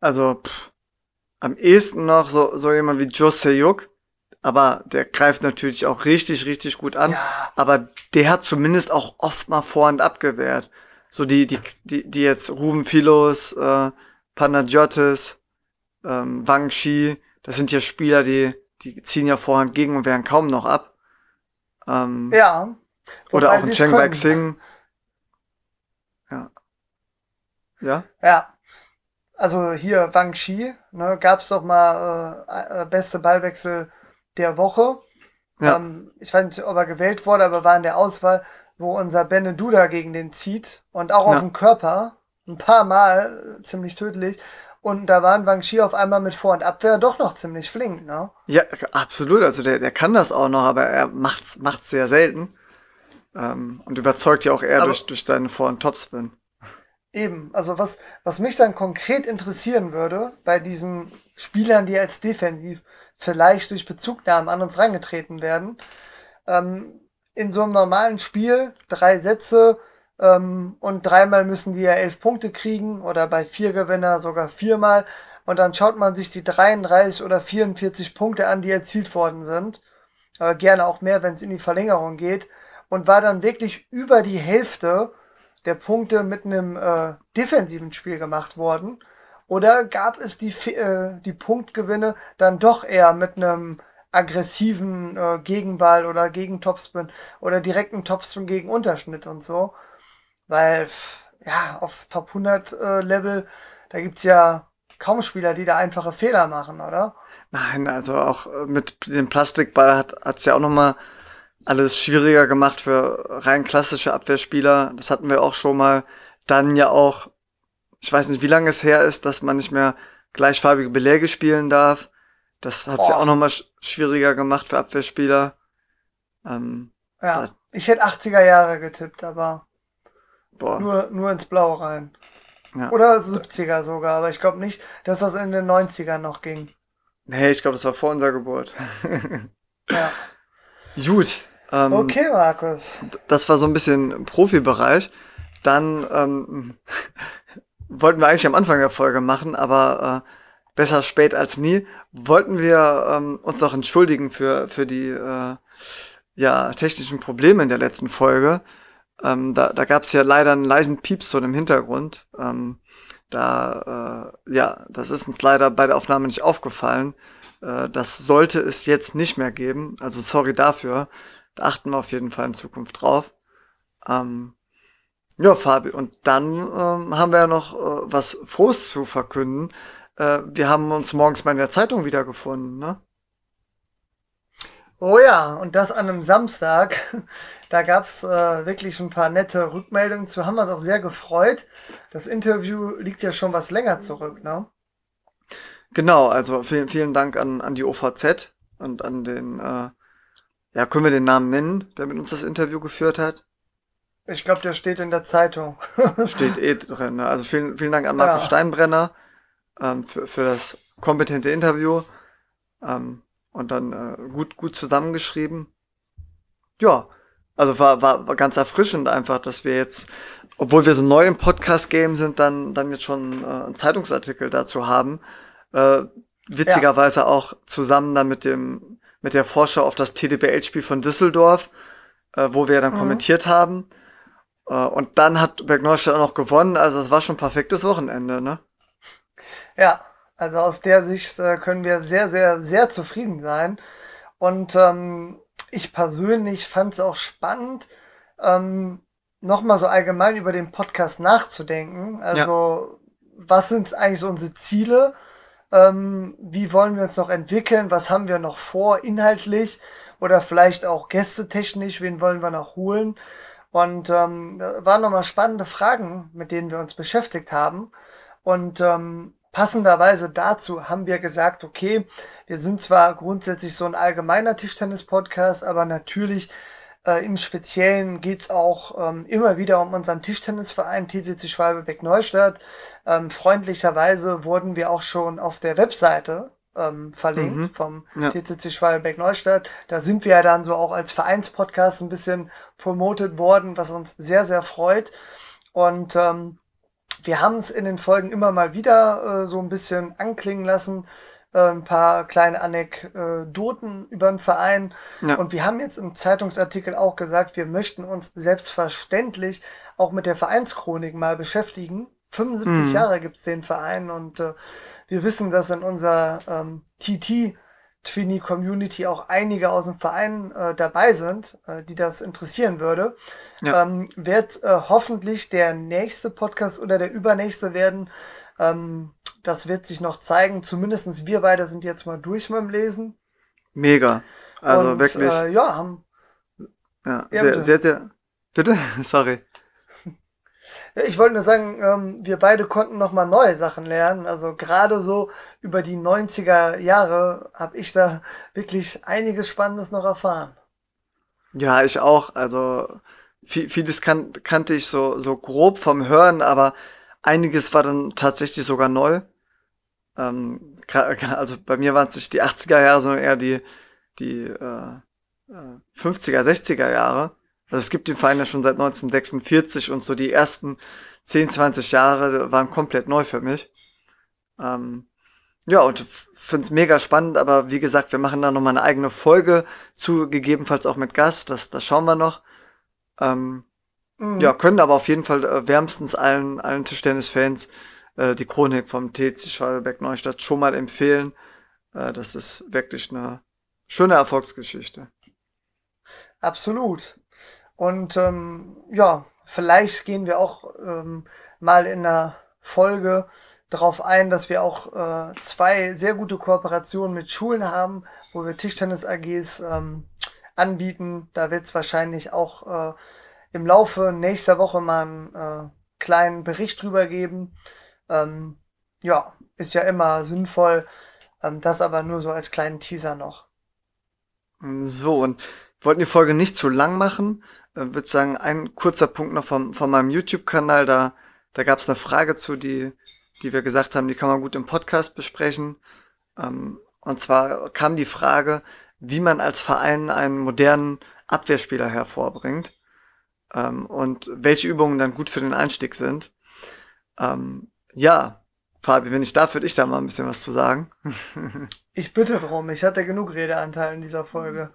Also, pff, am ehesten noch so, so jemand wie Joseyuk, aber der greift natürlich auch richtig, richtig gut an. Ja. Aber der hat zumindest auch oft mal Vorhand abgewehrt. So die, die, die, die jetzt Ruben Philos, äh, Panagiotis, ähm, Wang Shi, das sind ja Spieler, die, die ziehen ja Vorhand gegen und wehren kaum noch ab. Ähm, ja. Oder auch ein Cheng Weixing. Ja? Ja. Also hier Wang Chi, ne, gab es doch mal äh, äh, beste Ballwechsel der Woche. Ja. Ähm, ich weiß nicht, ob er gewählt wurde, aber war in der Auswahl, wo unser Benne Duda gegen den zieht und auch ja. auf dem Körper ein paar Mal äh, ziemlich tödlich. Und da waren Wang Shi auf einmal mit Vor- und Abwehr doch noch ziemlich flink, ne? Ja, absolut. Also der, der kann das auch noch, aber er macht's, macht's sehr selten. Ähm, und überzeugt ja auch eher aber durch, durch seinen Vor- und Topspin. Eben, also was, was mich dann konkret interessieren würde, bei diesen Spielern, die als defensiv vielleicht durch Bezugnahmen an uns reingetreten werden, ähm, in so einem normalen Spiel drei Sätze ähm, und dreimal müssen die ja elf Punkte kriegen oder bei vier Gewinner sogar viermal und dann schaut man sich die 33 oder 44 Punkte an, die erzielt worden sind, äh, gerne auch mehr, wenn es in die Verlängerung geht und war dann wirklich über die Hälfte der Punkte mit einem äh, defensiven Spiel gemacht worden? Oder gab es die, äh, die Punktgewinne dann doch eher mit einem aggressiven äh, Gegenball oder gegen Topspin oder direkten Topspin gegen Unterschnitt und so? Weil, ja, auf Top 100 äh, Level, da gibt es ja kaum Spieler, die da einfache Fehler machen, oder? Nein, also auch äh, mit dem Plastikball hat es ja auch nochmal alles schwieriger gemacht für rein klassische Abwehrspieler. Das hatten wir auch schon mal. Dann ja auch, ich weiß nicht, wie lange es her ist, dass man nicht mehr gleichfarbige Beläge spielen darf. Das hat es ja auch nochmal sch schwieriger gemacht für Abwehrspieler. Ähm, ja, ich hätte 80er Jahre getippt, aber boah. Nur, nur ins Blau rein. Ja. Oder 70er sogar, aber ich glaube nicht, dass das in den 90ern noch ging. Nee, ich glaube, das war vor unserer Geburt. ja. Gut, ähm, okay, Markus. Das war so ein bisschen Profibereich. Dann ähm, wollten wir eigentlich am Anfang der Folge machen, aber äh, besser spät als nie. Wollten wir ähm, uns noch entschuldigen für, für die äh, ja, technischen Probleme in der letzten Folge. Ähm, da da gab es ja leider einen leisen Piepston im Hintergrund. Ähm, da, äh, ja, das ist uns leider bei der Aufnahme nicht aufgefallen. Äh, das sollte es jetzt nicht mehr geben. Also sorry dafür. Da achten wir auf jeden Fall in Zukunft drauf. Ähm, ja, Fabi, und dann ähm, haben wir ja noch äh, was Frohes zu verkünden. Äh, wir haben uns morgens mal in der Zeitung wiedergefunden, ne? Oh ja, und das an einem Samstag. Da gab's äh, wirklich ein paar nette Rückmeldungen zu, haben wir uns auch sehr gefreut. Das Interview liegt ja schon was länger zurück, ne? Genau, also vielen, vielen Dank an, an die OVZ und an den äh, ja, können wir den Namen nennen, der mit uns das Interview geführt hat? Ich glaube, der steht in der Zeitung. steht eh drin. Ne? Also vielen, vielen Dank an Markus ja. Steinbrenner ähm, für, für das kompetente Interview. Ähm, und dann äh, gut, gut zusammengeschrieben. Ja, also war, war, war ganz erfrischend einfach, dass wir jetzt, obwohl wir so neu im Podcast-Game sind, dann, dann jetzt schon äh, einen Zeitungsartikel dazu haben. Äh, witzigerweise ja. auch zusammen dann mit dem mit der Vorschau auf das TDBL-Spiel von Düsseldorf, äh, wo wir dann mhm. kommentiert haben. Äh, und dann hat Berg Neustadt auch noch gewonnen. Also es war schon ein perfektes Wochenende, ne? Ja, also aus der Sicht äh, können wir sehr, sehr, sehr zufrieden sein. Und ähm, ich persönlich fand es auch spannend, ähm, nochmal so allgemein über den Podcast nachzudenken. Also ja. was sind eigentlich so unsere Ziele? Ähm, wie wollen wir uns noch entwickeln? Was haben wir noch vor inhaltlich oder vielleicht auch gästetechnisch? Wen wollen wir noch holen? Und ähm, waren nochmal spannende Fragen, mit denen wir uns beschäftigt haben. Und ähm, passenderweise dazu haben wir gesagt, okay, wir sind zwar grundsätzlich so ein allgemeiner Tischtennis-Podcast, aber natürlich äh, im Speziellen geht's auch ähm, immer wieder um unseren Tischtennisverein TCC Schwalbebeck Neustadt, ähm, freundlicherweise wurden wir auch schon auf der Webseite ähm, verlinkt mhm. vom ja. TCC Schwalbeck Neustadt. Da sind wir ja dann so auch als Vereinspodcast ein bisschen promotet worden, was uns sehr, sehr freut. Und ähm, wir haben es in den Folgen immer mal wieder äh, so ein bisschen anklingen lassen, äh, ein paar kleine Anekdoten über den Verein. Ja. Und wir haben jetzt im Zeitungsartikel auch gesagt, wir möchten uns selbstverständlich auch mit der Vereinschronik mal beschäftigen 75 hm. Jahre gibt es den Verein und äh, wir wissen, dass in unserer ähm, TT Twini Community auch einige aus dem Verein äh, dabei sind, äh, die das interessieren würde, ja. ähm, wird äh, hoffentlich der nächste Podcast oder der übernächste werden. Ähm, das wird sich noch zeigen. Zumindest wir beide sind jetzt mal durch mit dem Lesen. Mega. Also Und, wirklich. Äh, ja, haben. Ja, sehr, sehr, sehr. Bitte? Sorry. Ich wollte nur sagen, ähm, wir beide konnten nochmal neue Sachen lernen. Also gerade so über die 90er Jahre habe ich da wirklich einiges Spannendes noch erfahren. Ja, ich auch. Also viel, vieles kan kannte ich so, so grob vom Hören, aber einiges war dann tatsächlich sogar neu. Ähm, also bei mir waren es nicht die 80er Jahre, sondern eher die, die äh, 50er, äh, 60er Jahre. Also es gibt den Verein ja schon seit 1946 und so die ersten 10, 20 Jahre waren komplett neu für mich. Ähm, ja, und finde es mega spannend, aber wie gesagt, wir machen da nochmal eine eigene Folge zu, gegebenenfalls auch mit Gast, das, das schauen wir noch. Ähm, mhm. Ja, können aber auf jeden Fall äh, wärmstens allen, allen Tischtennis-Fans äh, die Chronik vom TC Schwalbeck Neustadt schon mal empfehlen. Äh, das ist wirklich eine schöne Erfolgsgeschichte. Absolut. Und ähm, ja, vielleicht gehen wir auch ähm, mal in einer Folge darauf ein, dass wir auch äh, zwei sehr gute Kooperationen mit Schulen haben, wo wir Tischtennis-AGs ähm, anbieten. Da wird es wahrscheinlich auch äh, im Laufe nächster Woche mal einen äh, kleinen Bericht drüber geben. Ähm, ja, ist ja immer sinnvoll. Ähm, das aber nur so als kleinen Teaser noch. So, und wollten die Folge nicht zu lang machen, äh, würde sagen, ein kurzer Punkt noch vom, von meinem YouTube-Kanal. Da, da gab es eine Frage zu, die, die wir gesagt haben, die kann man gut im Podcast besprechen. Ähm, und zwar kam die Frage, wie man als Verein einen modernen Abwehrspieler hervorbringt ähm, und welche Übungen dann gut für den Einstieg sind. Ähm, ja, Fabi, wenn ich darf, würde ich da mal ein bisschen was zu sagen. ich bitte drum, ich hatte genug Redeanteil in dieser Folge.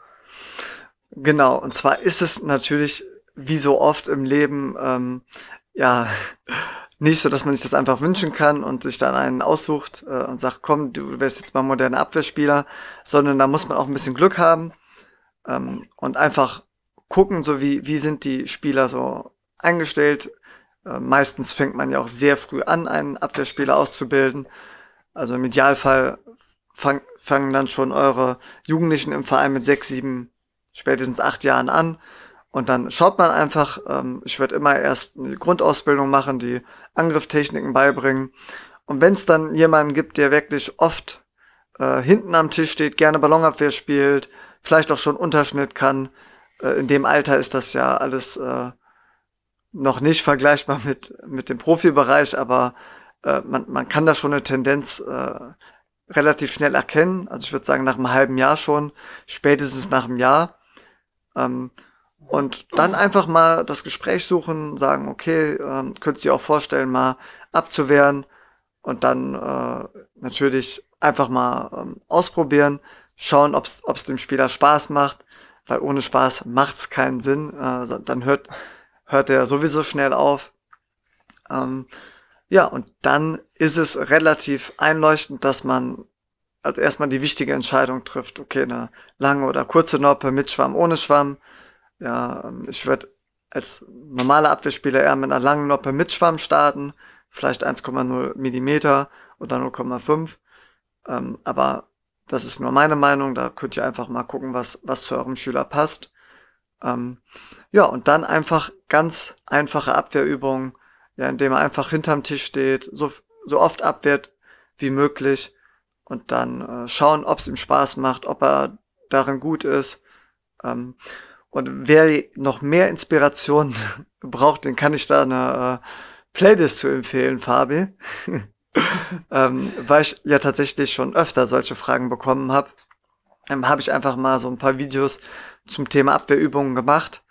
Genau, und zwar ist es natürlich, wie so oft im Leben, ähm, ja, nicht so, dass man sich das einfach wünschen kann und sich dann einen aussucht äh, und sagt, komm, du wärst jetzt mal moderner Abwehrspieler, sondern da muss man auch ein bisschen Glück haben ähm, und einfach gucken, so wie, wie sind die Spieler so eingestellt. Äh, meistens fängt man ja auch sehr früh an, einen Abwehrspieler auszubilden. Also im Idealfall fang, fangen dann schon eure Jugendlichen im Verein mit sechs, sieben spätestens acht Jahren an. Und dann schaut man einfach, ähm, ich würde immer erst eine Grundausbildung machen, die Angrifftechniken beibringen. Und wenn es dann jemanden gibt, der wirklich oft äh, hinten am Tisch steht, gerne Ballonabwehr spielt, vielleicht auch schon Unterschnitt kann, äh, in dem Alter ist das ja alles äh, noch nicht vergleichbar mit, mit dem Profibereich, aber äh, man, man kann da schon eine Tendenz äh, relativ schnell erkennen. Also ich würde sagen, nach einem halben Jahr schon, spätestens nach einem Jahr. Ähm, und dann einfach mal das Gespräch suchen, sagen, okay, ähm, könntest ihr auch vorstellen, mal abzuwehren und dann äh, natürlich einfach mal ähm, ausprobieren, schauen, ob es dem Spieler Spaß macht, weil ohne Spaß macht es keinen Sinn. Äh, dann hört, hört er sowieso schnell auf. Ähm, ja, und dann ist es relativ einleuchtend, dass man als erstmal die wichtige Entscheidung trifft, okay, eine lange oder kurze Noppe mit Schwamm, ohne Schwamm. Ja, ähm, ich würde als normaler Abwehrspieler eher mit einer langen Noppe mit Schwamm starten, vielleicht 1,0 Millimeter oder 0,5. Ähm, aber das ist nur meine Meinung, da könnt ihr einfach mal gucken, was, was zu eurem Schüler passt. Ähm, ja, und dann einfach ganz einfache Abwehrübungen, ja, indem er einfach hinterm Tisch steht, so, so oft abwehrt wie möglich und dann äh, schauen, ob es ihm Spaß macht, ob er darin gut ist. Ähm, und wer noch mehr Inspiration braucht, den kann ich da eine äh, Playlist zu empfehlen, Fabi. ähm, weil ich ja tatsächlich schon öfter solche Fragen bekommen habe, ähm, habe ich einfach mal so ein paar Videos zum Thema Abwehrübungen gemacht.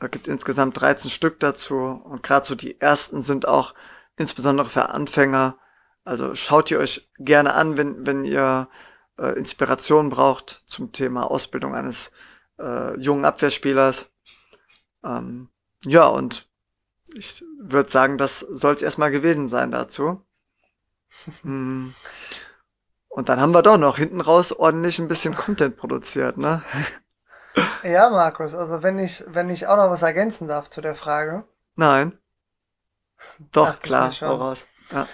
Äh, gibt insgesamt 13 Stück dazu und gerade so die ersten sind auch insbesondere für Anfänger also schaut ihr euch gerne an, wenn, wenn ihr äh, Inspiration braucht zum Thema Ausbildung eines äh, jungen Abwehrspielers. Ähm, ja, und ich würde sagen, das soll es erstmal gewesen sein dazu. Hm. Und dann haben wir doch noch hinten raus ordentlich ein bisschen Content produziert, ne? Ja, Markus, also wenn ich, wenn ich auch noch was ergänzen darf zu der Frage. Nein. Doch, klar, voraus. Ja.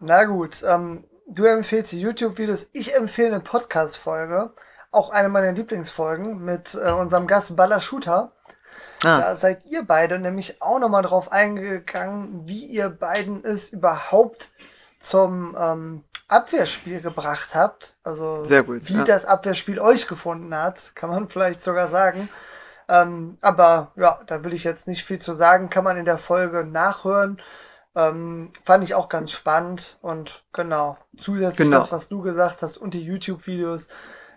Na gut, ähm, du empfehlst die YouTube-Videos, ich empfehle eine Podcast-Folge, auch eine meiner Lieblingsfolgen mit äh, unserem Gast Baller Shooter. Ah. Da seid ihr beide nämlich auch nochmal drauf eingegangen, wie ihr beiden es überhaupt zum ähm, Abwehrspiel gebracht habt. Also gut, wie ja. das Abwehrspiel euch gefunden hat, kann man vielleicht sogar sagen. Ähm, aber ja, da will ich jetzt nicht viel zu sagen. Kann man in der Folge nachhören. Ähm, fand ich auch ganz spannend und genau, zusätzlich genau. das, was du gesagt hast und die YouTube-Videos.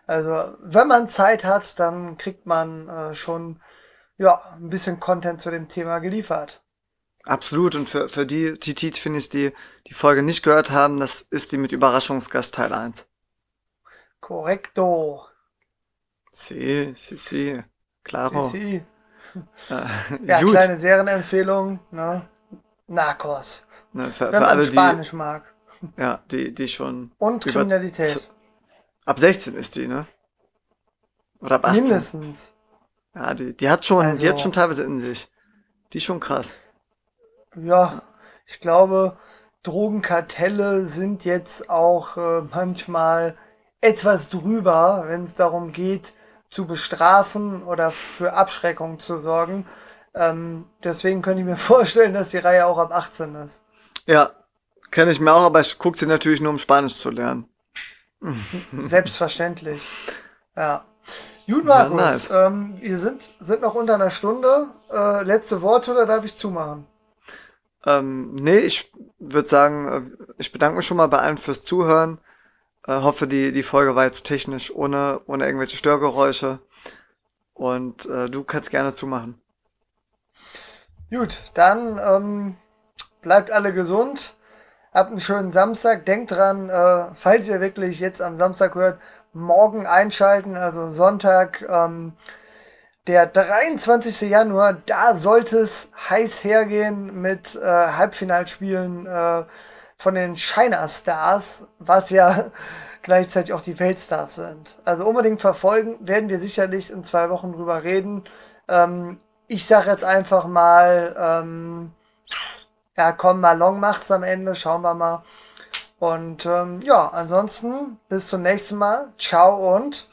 Also, wenn man Zeit hat, dann kriegt man äh, schon ja, ein bisschen Content zu dem Thema geliefert. Absolut. Und für, für die TT-Finis, die die Folge nicht gehört haben, das ist die mit Überraschungsgast Teil 1. Korrekto. Si, si, si. Claro. Si, si. Äh, ja, gut. kleine Serienempfehlung. Ne? Narcos. Ne, für, Wenn für alle, Spanisch die, mag. Ja, die, die schon. Und Kriminalität. Ab 16 ist die, ne? Oder ab 18. Mindestens. Ja, die, die hat schon, also, die hat also- schon teilweise in sich. Die ist schon krass. Ja, ich glaube, Drogenkartelle sind jetzt auch äh, manchmal etwas drüber, wenn es darum geht, zu bestrafen oder für Abschreckung zu sorgen. Ähm, deswegen könnte ich mir vorstellen, dass die Reihe auch ab 18 ist. Ja, kenne ich mir auch, aber ich gucke sie natürlich nur, um Spanisch zu lernen. Selbstverständlich. Ja. Gut, Markus, ja, nice. ähm, wir sind, sind noch unter einer Stunde. Äh, letzte Worte oder darf ich zumachen? Ähm, nee, ich würde sagen, äh, ich bedanke mich schon mal bei allen fürs Zuhören. Äh, hoffe, die, die Folge war jetzt technisch ohne, ohne irgendwelche Störgeräusche. Und äh, du kannst gerne zumachen. Gut, dann ähm, bleibt alle gesund. Habt einen schönen Samstag. Denkt dran, äh, falls ihr wirklich jetzt am Samstag hört, morgen einschalten, also Sonntag, ähm, der 23. Januar. Da sollte es heiß hergehen mit äh, Halbfinalspielen äh, von den China Stars, was ja gleichzeitig auch die Weltstars sind. Also unbedingt verfolgen, werden wir sicherlich in zwei Wochen drüber reden. Ähm, ich sag jetzt einfach mal, ähm, ja komm, Malon macht's am Ende, schauen wir mal. Und ähm, ja, ansonsten bis zum nächsten Mal. Ciao und.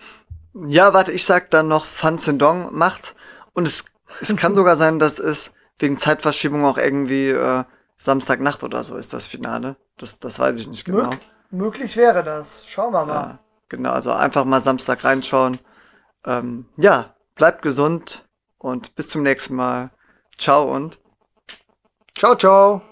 Ja, warte, ich sag dann noch Fan Zendong macht's. Und es, es kann sogar sein, dass es wegen Zeitverschiebung auch irgendwie äh, Samstagnacht oder so ist das Finale. Das, das weiß ich nicht genau. Mö möglich wäre das. Schauen wir mal. Ja, genau, also einfach mal Samstag reinschauen. Ähm, ja, bleibt gesund. Und bis zum nächsten Mal. Ciao und ciao, ciao.